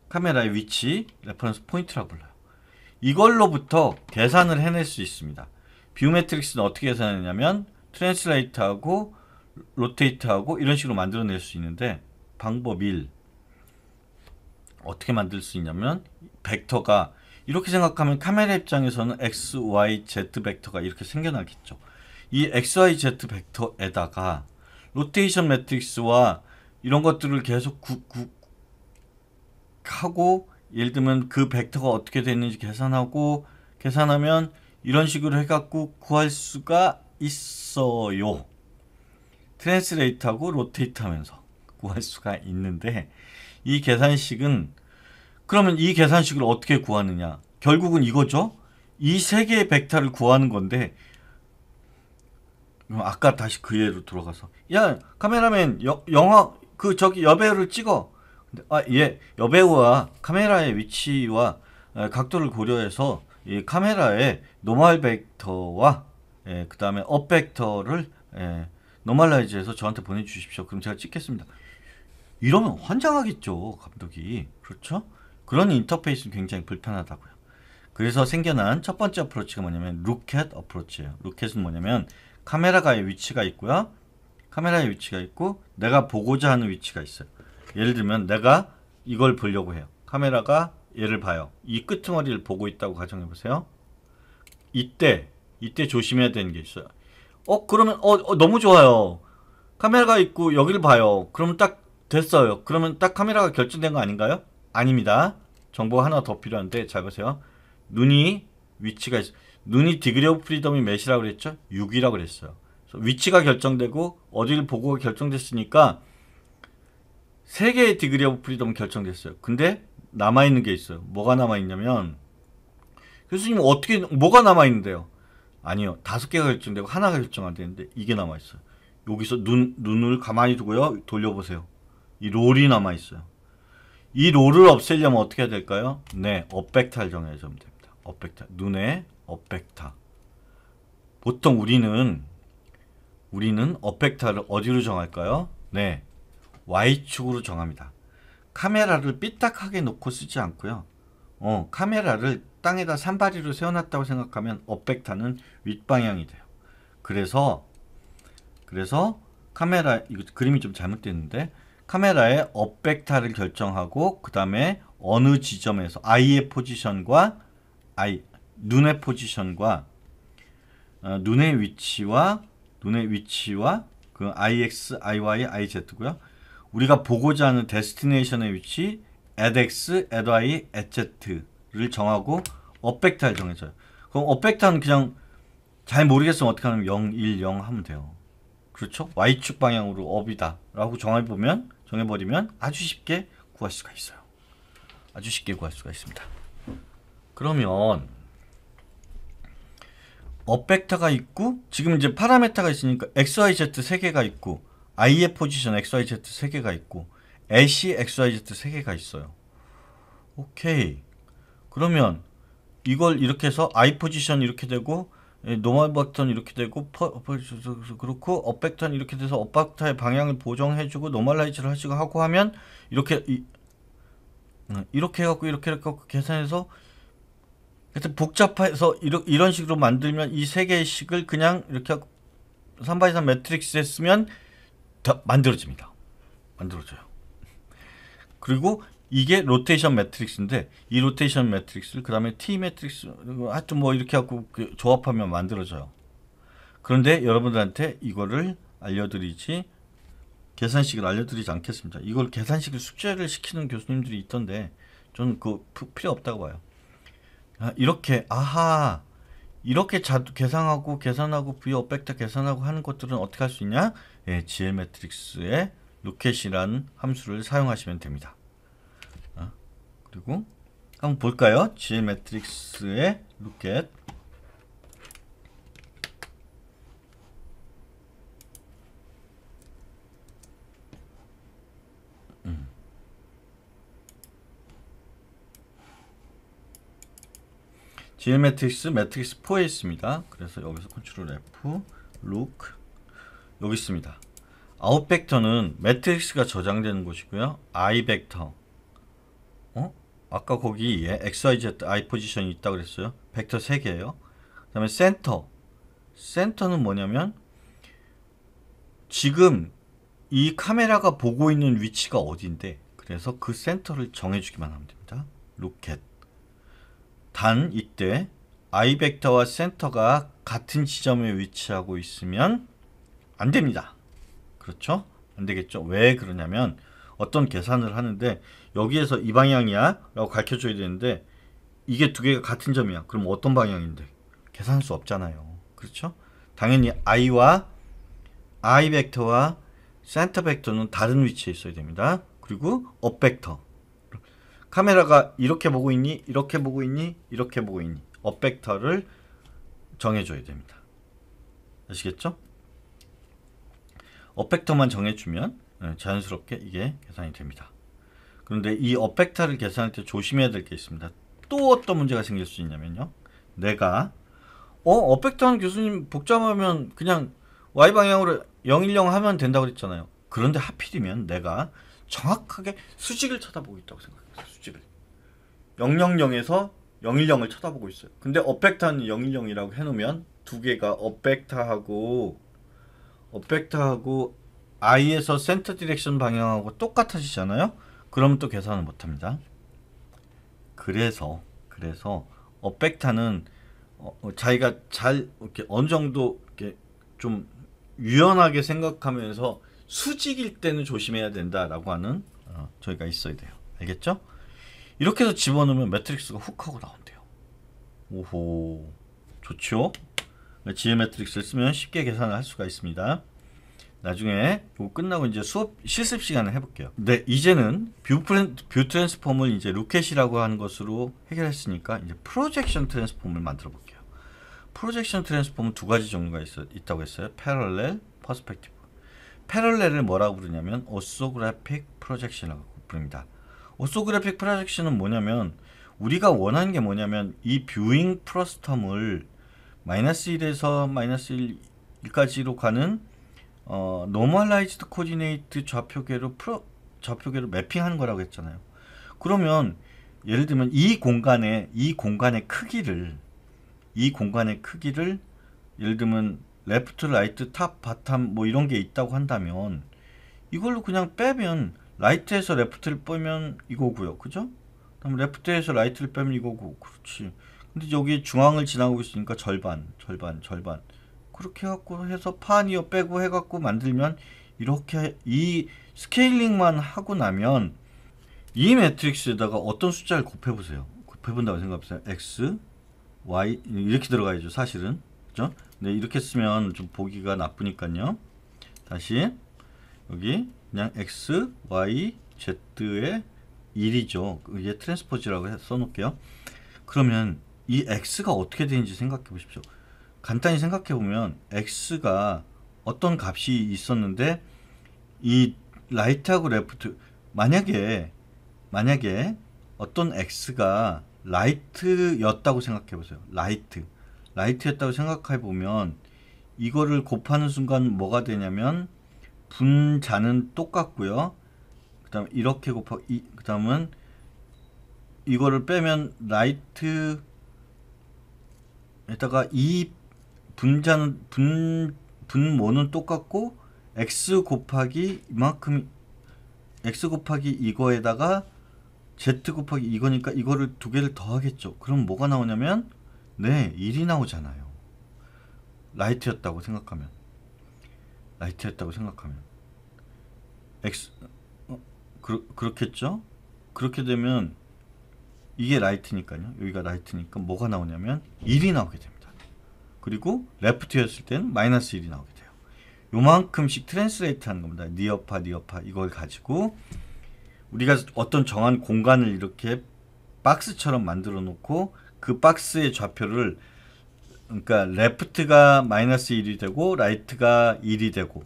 카메라의 위치 레퍼런스 포인트라고 불러요. 이걸로부터 계산을 해낼 수 있습니다. 뷰 매트릭스는 어떻게 계산했냐면 트랜스레이트하고 로테이트하고 이런 식으로 만들어낼 수 있는데 방법 1 어떻게 만들 수 있냐면 벡터가 이렇게 생각하면 카메라 입장에서는 x, y, z 벡터가 이렇게 생겨나겠죠. 이 x, y, z 벡터에다가 로테이션 매트릭스와 이런 것들을 계속 구, 구, 하고 예를 들면 그 벡터가 어떻게 되는지 계산하고 계산하면 이런 식으로 해갖고 구할 수가 있어요. 트랜스레이트하고 로테이트 하면서 구할 수가 있는데 이 계산식은 그러면 이 계산식을 어떻게 구하느냐? 결국은 이거죠. 이 세 개의 벡터를 구하는 건데 아까 다시 그 예로 들어가서야 카메라맨 여, 영화 그 저기 여배우를 찍어 아예 여배우와 카메라의 위치와 각도를 고려해서 이 카메라의 노멀 벡터와 예, 그 다음에 업 벡터를 예, 노멀라이즈해서 저한테 보내주십시오. 그럼 제가 찍겠습니다. 이러면 환장하겠죠 감독이 그렇죠? 그런 인터페이스는 굉장히 불편하다고요. 그래서 생겨난 첫 번째 어프로치가 뭐냐면 루켓 어프로치예요. 루켓은 뭐냐면 카메라가의 위치가 있고요. 카메라의 위치가 있고 내가 보고자 하는 위치가 있어요. 예를 들면 내가 이걸 보려고 해요. 카메라가 얘를 봐요. 이 끄트머리를 보고 있다고 가정해 보세요. 이때 이때 조심해야 되는 게 있어요. 어 그러면 어, 어 너무 좋아요. 카메라가 있고 여기를 봐요. 그럼딱 됐어요. 그러면 딱 카메라가 결정된 거 아닌가요? 아닙니다. 정보 하나 더 필요한데 잘 보세요. 눈이 위치가 있어. 눈이 디그리 오브 프리덤이 몇이라고 그랬죠? 6이라고 그랬어요. 위치가 결정되고 어디를 보고 결정됐으니까 3 개의 디그리 오브 프리덤 결정됐어요. 근데 남아 있는 게 있어요. 뭐가 남아 있냐면 교수님 어떻게 뭐가 남아 있는데요? 아니요. 다섯 개가 결정되고 하나가 결정 안 되는데 이게 남아 있어요. 여기서 눈 눈을 가만히 두고요. 돌려보세요. 이 롤이 남아있어요. 이 롤을 없애려면 어떻게 해야 될까요? 네, 업벡탈 정해주면 됩니다. 업벡탈. 눈에 업벡타. 보통 우리는 우리는 업벡타를 어디로 정할까요? 네, Y축으로 정합니다. 카메라를 삐딱하게 놓고 쓰지 않고요. 어, 카메라를 땅에다 산바리로 세워놨다고 생각하면 업벡타는 윗방향이 돼요. 그래서 그래서 카메라 이거 그림이 좀 잘못됐는데 카메라의 업벡타를 결정하고 그 다음에 어느 지점에서 아이의 포지션과 아이 눈의 포지션과 어, 눈의 위치와 눈의 위치와 그 IX, IY, IZ고요. 우리가 보고자 하는 데스티네이션의 위치 at X, at Y, at Z를 정하고 업벡타를 정해줘요. 그럼 업벡타는 그냥 잘 모르겠으면 어떻게 하면 0, 1, 0 하면 돼요. 그렇죠? Y축 방향으로 업이다 라고 정해보면 정해버리면 아주 쉽게 구할 수가 있어요. 아주 쉽게 구할 수가 있습니다. 그러면 업벡터가 있고 지금 이제 파라메타가 있으니까 XYZ 3개가 있고 I의 포지션 XYZ 3개가 있고 애시 XYZ 3개가 있어요. 오케이. 그러면 이걸 이렇게 해서 I 포지션 이렇게 되고 예, 노멀 버튼 이렇게 되고 퍼, 퍼, 그렇고 업백턴 이렇게 돼서 업박타의 방향을 보정해주고 노멀라이즈를 하시고 하고 하면 이렇게 이, 어, 이렇게 해갖고 이렇게 해갖고 계산해서 하여튼 복잡해서 이러, 이런 식으로 만들면 이 세 개의 식을 그냥 이렇게 하고 3x3 매트릭스에 쓰면 다 만들어집니다. 만들어져요. 그리고 이게 로테이션 매트릭스인데 이 로테이션 매트릭스를 그다음에 T 매트릭스 하여튼 뭐 이렇게 하고 그 조합하면 만들어져요. 그런데 여러분들한테 이거를 알려드리지 계산식을 알려드리지 않겠습니다. 이걸 계산식을 숙제를 시키는 교수님들이 있던데 저는 그 필요 없다고 봐요. 아, 이렇게 아하 이렇게 자, 계산하고 계산하고 부여 어백다 계산하고 하는 것들은 어떻게 할 수 있냐? 예, GL 매트릭스의 로켓이라는 함수를 사용하시면 됩니다. 그리고 한번 볼까요? G 매트릭스의 루켓 GL 매트릭스 매트릭스 4에 있습니다. 그래서 여기서 컨트롤 F, l 여기 있습니다. 아웃 벡터는 매트릭스가 저장되는 곳이고요. I 벡터 아까 거기에 예, XYZ I 포지션이 있다고 그랬어요. 벡터 3개예요. 그 다음에 센터. 센터는 뭐냐면 지금 이 카메라가 보고 있는 위치가 어디인데 그래서 그 센터를 정해주기만 하면 됩니다. 로켓. 단 이때 I 벡터와 센터가 같은 지점에 위치하고 있으면 안 됩니다. 그렇죠? 안 되겠죠? 왜 그러냐면 어떤 계산을 하는데 여기에서 이 방향이야 라고 가르쳐줘야 되는데 이게 두 개가 같은 점이야 그럼 어떤 방향인데 계산할 수 없잖아요 그렇죠? 당연히 i와 i 벡터와 센터 벡터는 다른 위치에 있어야 됩니다 그리고 업 벡터 카메라가 이렇게 보고 있니 이렇게 보고 있니 이렇게 보고 있니 업 벡터를 정해줘야 됩니다 아시겠죠? 업 벡터만 정해주면 네, 자연스럽게 이게 계산이 됩니다 그런데 이 어펙터를 계산할 때 조심해야 될 게 있습니다. 또 어떤 문제가 생길 수 있냐면요. 내가 어 어펙터는 교수님 복잡하면 그냥 y 방향으로 010 하면 된다고 그랬잖아요. 그런데 하필이면 내가 정확하게 수직을 쳐다보고 있다고 생각해요. 수직을 000에서 010을 쳐다보고 있어요. 근데 어펙터는 010이라고 해놓으면 두 개가 어펙터하고 어펙터하고 i에서 센터 디렉션 방향하고 똑같아지잖아요. 그럼 또 계산을 못합니다. 그래서 그래서 어백타는 어, 어, 자기가 잘 이렇게 어느 정도 이렇게 좀 유연하게 생각하면서 수직일 때는 조심해야 된다라고 하는 어, 저희가 있어야 돼요. 알겠죠? 이렇게 해서 집어넣으면 매트릭스가 훅 하고 나온대요. 오호 좋죠? 지혜 매트릭스를 쓰면 쉽게 계산을 할 수가 있습니다. 나중에 이거 끝나고 이제 수업 실습 시간을 해볼게요. 네, 이제는 뷰, 트랜스폼을 이제 루켓이라고 하는 것으로 해결했으니까 이제 프로젝션 트랜스폼을 만들어 볼게요. 프로젝션 트랜스폼은 두 가지 종류가 있어, 있다고 했어요. 패럴렐, 퍼스펙티브. 패럴렐을 뭐라고 부르냐면 오소그래픽 프로젝션이라고 부릅니다. 오소그래픽 프로젝션은 뭐냐면 우리가 원하는 게 뭐냐면 이 뷰잉 프로스텀을 마이너스 1에서 마이너스 1까지로 가는 어, 노멀라이즈드 코디네이트 좌표계로 프로, 좌표계로 매핑하는 거라고 했잖아요. 그러면 예를 들면 이 공간의 이 공간의 크기를 이 공간의 크기를 예를 들면 레프트, 라이트, 탑, 바텀 뭐 이런 게 있다고 한다면 이걸로 그냥 빼면 라이트에서 레프트를 빼면 이거고요. 그죠? 그럼 레프트에서 라이트를 빼면 이거고. 그렇지. 근데 여기 중앙을 지나고 있으니까 절반, 절반, 절반. 그렇게 해갖고 해서 파니어 빼고 해갖고 만들면 이렇게 이 스케일링만 하고 나면 이 매트릭스에다가 어떤 숫자를 곱해보세요. 곱해본다고 생각해세요 x, y 이렇게 들어가야죠. 사실은 그죠? 근데 네, 이렇게 쓰면 좀 보기가 나쁘니까요. 다시 여기 그냥 x, y, z의 1이죠. 이게 트랜스포즈라고 써놓을게요. 그러면 이 x가 어떻게 되는지 생각해 보십시오. 간단히 생각해 보면 x가 어떤 값이 있었는데 이 라이트하고 레프트 만약에 만약에 어떤 x가 라이트였다고 생각해 보세요. 라이트. 라이트였다고 생각해 보면 이거를 곱하는 순간 뭐가 되냐면 분자는 똑같고요. 그다음 이렇게 곱하 이 그다음은 이거를 빼면 라이트에다가 2 분자분 분모는 똑같고 x 곱하기 이만큼 x 곱하기 이거에다가 z 곱하기 이거니까 이거를 두 개를 더하겠죠. 그럼 뭐가 나오냐면 네 1이 나오잖아요. 라이트였다고 생각하면 라이트였다고 생각하면 x 어, 그, 그렇겠죠? 그렇게 되면 이게 라이트니까요. 여기가 라이트니까 뭐가 나오냐면 1이 나오게 됩니다. 그리고 레프트였을 때는 마이너스 1이 나오게 돼요. 요만큼씩 트랜스레이트 하는 겁니다. 니어파 니어파 이걸 가지고 우리가 어떤 정한 공간을 이렇게 박스처럼 만들어 놓고 그 박스의 좌표를 그러니까 레프트가 마이너스 1이 되고 라이트가 1이 되고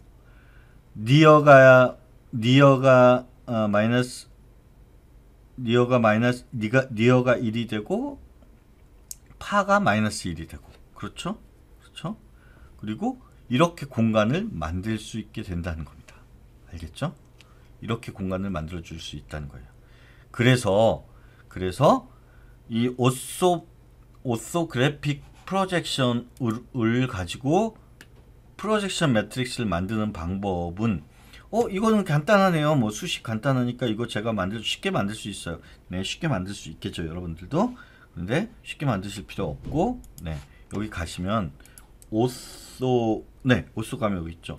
니어가 니어가 어, 마이너스 니어가 마이너스 니가 니어가 1이 되고 파가 마이너스 1이 되고 그렇죠? 그렇죠? 그리고 이렇게 공간을 만들 수 있게 된다는 겁니다. 알겠죠? 이렇게 공간을 만들어 줄 수 있다는 거예요. 그래서 그래서 이 오소 오소그래픽 프로젝션을 가지고 프로젝션 매트릭스를 만드는 방법은 어 이거는 간단하네요. 뭐 수식 간단하니까 이거 제가 만들 쉽게 만들 수 있어요. 네, 쉽게 만들 수 있겠죠, 여러분들도. 근데 쉽게 만드실 필요 없고 네. 여기 가시면 오쏘네오쏘 감이 여기 있죠.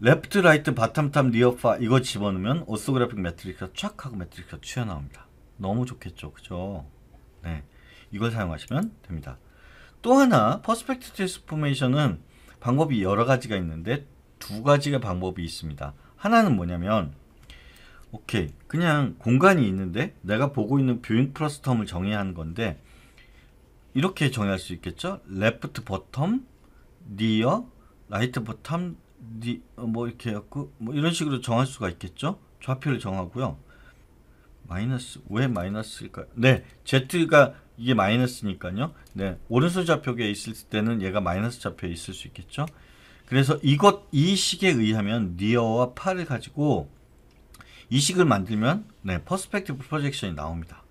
레프트 라이트 바텀 탑 리어 파 이거 집어넣으면 오쏘그래픽 매트릭스가 촥 하고 매트릭스가 튀어나옵니다. 너무 좋겠죠. 그죠? 네. 이걸 사용하시면 됩니다. 또 하나 퍼스펙트 트랜스포메이션은 방법이 여러 가지가 있는데 두가지의 방법이 있습니다. 하나는 뭐냐면 오케이 그냥 공간이 있는데 내가 보고 있는 뷰잉 플러스 텀을 정의하는 건데 이렇게 정의할 수 있겠죠. 레프트 버텀, 니어, 라이트 버텀, 니, 뭐 이렇게 해갖고 뭐 이런 식으로 정할 수가 있겠죠. 좌표를 정하고요. 마이너스 왜 마이너스일까요? 네, z가 이게 마이너스니까요. 네, 오른손 좌표에 있을 때는 얘가 마이너스 좌표에 있을 수 있겠죠. 그래서 이것 이 식에 의하면 니어와 파를 가지고 이 식을 만들면 네, 퍼스펙티브 프로젝션이 나옵니다.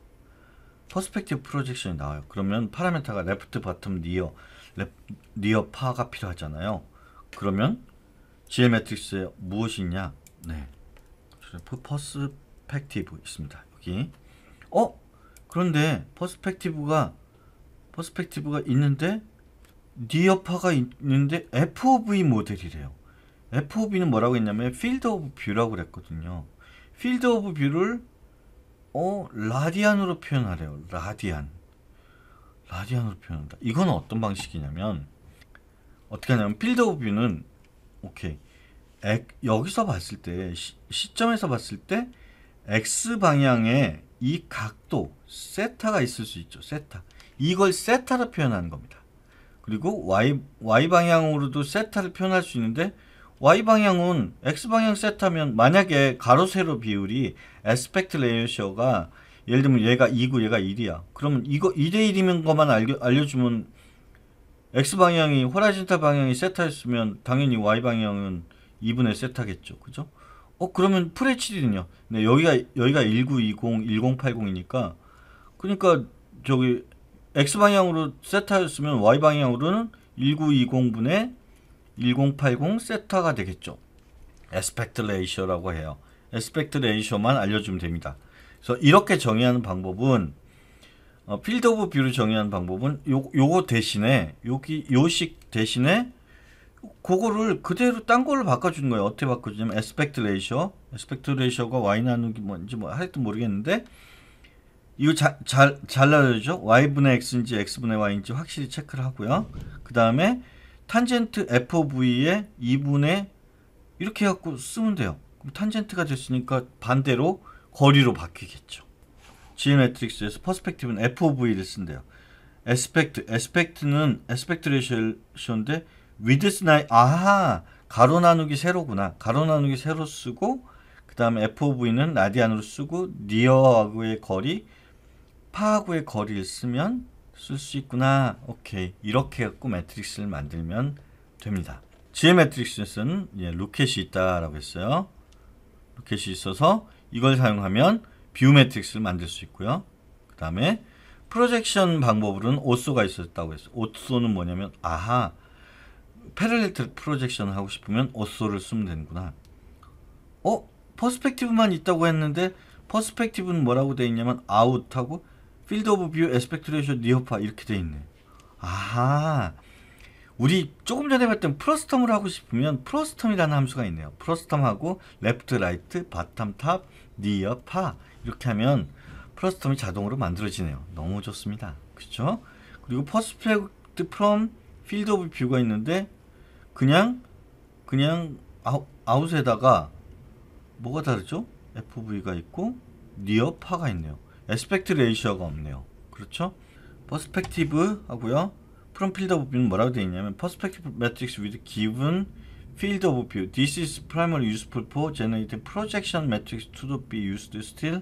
퍼스펙티브 프로젝션이 나와요. 그러면 파라메타가 레프트 바텀 니어 랩, 니어 파가 필요하잖아요. 그러면 GL 매트릭스에 무엇이 있냐? 네. 퍼스펙티브 있습니다. 여기. 어? 그런데 퍼스펙티브가 퍼스펙티브가 있는데 니어파가 있는데 FOV e 모델이래요. FOV는 뭐라고 했냐면 필드 오브 뷰라고 그랬거든요. 필드 오브 뷰를 어 라디안으로 표현하래요. 라디안. 라디안으로 표현한다. 이건 어떤 방식이냐면 어떻게 하냐면 필드 오브 뷰는 오케이. 액, 여기서 봤을 때 시, 시점에서 봤을 때 x 방향에 이 각도 세타가 있을 수 있죠. 세타. 이걸 세타로 표현하는 겁니다. 그리고 y y 방향으로도 세타를 표현할 수 있는데 Y방향은 X방향 세트하면 만약에 가로 세로 비율이 에스펙트 레이셔가 어 예를 들면 얘가 2고 얘가 1이야. 그러면 이거 2대1이면 것만 알려, 알려주면 X방향이 호라이즌탈 방향이 세타였으면 당연히 Y방향은 2분의 세타겠죠. 그죠? 어 그러면 FHD는요? 네, 여기가 여기가 1920, 1080이니까 그러니까 저기 X방향으로 세타였으면 Y방향으로는 1920분의 1080 세타가 되겠죠. 에스펙트 레이셔라고 해요. 에스펙트 레이셔만 알려주면 됩니다. 그래서 이렇게 정의하는 방법은 어, 필드 오브 뷰를 정의하는 방법은 요, 요거 대신에 여기 요식 대신에 그거를 그대로 딴 걸로 바꿔주는 거예요. 어떻게 바꿔주냐면 에스펙트 레이셔 에스펙트 레이셔가 y 나누기 뭔지 뭐 하여튼 모르겠는데 이거 자, 잘, 잘나눠죠 y분의 x인지 x분의 y인지 확실히 체크를 하고요. 그 다음에 탄젠트 FOV의 2분의 이렇게 해갖고 쓰면 돼요. 그럼 탄젠트가 됐으니까 반대로 거리로 바뀌겠죠. G 매트릭스에서 퍼스펙티브는 f v 를 쓴대요. 에스펙트, 에스펙트는 에스펙트 레이션인데 위드 스나이 아하 가로 나누기 세로구나. 가로 나누기 세로 쓰고 그 다음에 FOV는 라디안으로 쓰고 니어하고의 거리 파하고의 거리를 쓰면 쓸수 있구나. 오케이. 이렇게 갖고 매트릭스를 만들면 됩니다. G의 매트릭스는 예, 로켓이 있다라고 했어요. 로켓이 있어서 이걸 사용하면 뷰 매트릭스를 만들 수 있고요. 그 다음에 프로젝션 방법으로는 오쏘가 있었다고 했어요. 오쏘는 뭐냐면 아하 패럴릴 리 프로젝션 하고 싶으면 오쏘를 쓰면 되는구나. 어? 퍼스펙티브만 있다고 했는데 퍼스펙티브는 뭐라고 되어 있냐면 아웃하고 필드 오브 뷰 에스펙트 레이션 니어파 이렇게 돼 있네. 아하. 우리 조금 전에 봤던 프로스텀을 하고 싶으면 프로스텀이라는 함수가 있네요. 프로스텀하고 레프트, 라이트, 바텀, 탑, 니어, 파 이렇게 하면 프로스텀이 자동으로 만들어지네요. 너무 좋습니다. 그쵸 그리고 퍼스펙트 프롬 필드 오브 뷰가 있는데 그냥 그냥 아웃, 아웃에다가 뭐가 다르죠? FV가 있고 니어 파가 있네요. 에스펙트 레이시어가 없네요 그렇죠? 퍼스펙티브 하고요 프롬 필드 오브 뷰는 뭐라고 되어 있냐면 퍼스펙티브 매트릭스 위드 기분 field of view. This is primarily useful for generating projection matrix to be used still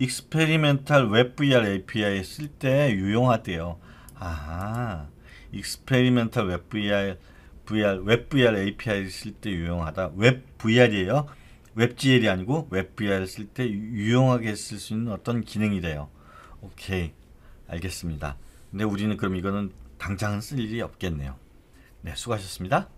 experimental web VR API 쓸 때 유용하대요. 아하. experimental web VR, VR, web VR API 쓸 때 유용하다. 웹 VR이에요. 웹GL이 아니고 웹BR 쓸때 유용하게 쓸 수 있는 어떤 기능이래요. 오케이. 알겠습니다. 근데 우리는 그럼 이거는 당장은 쓸 일이 없겠네요. 네, 수고하셨습니다.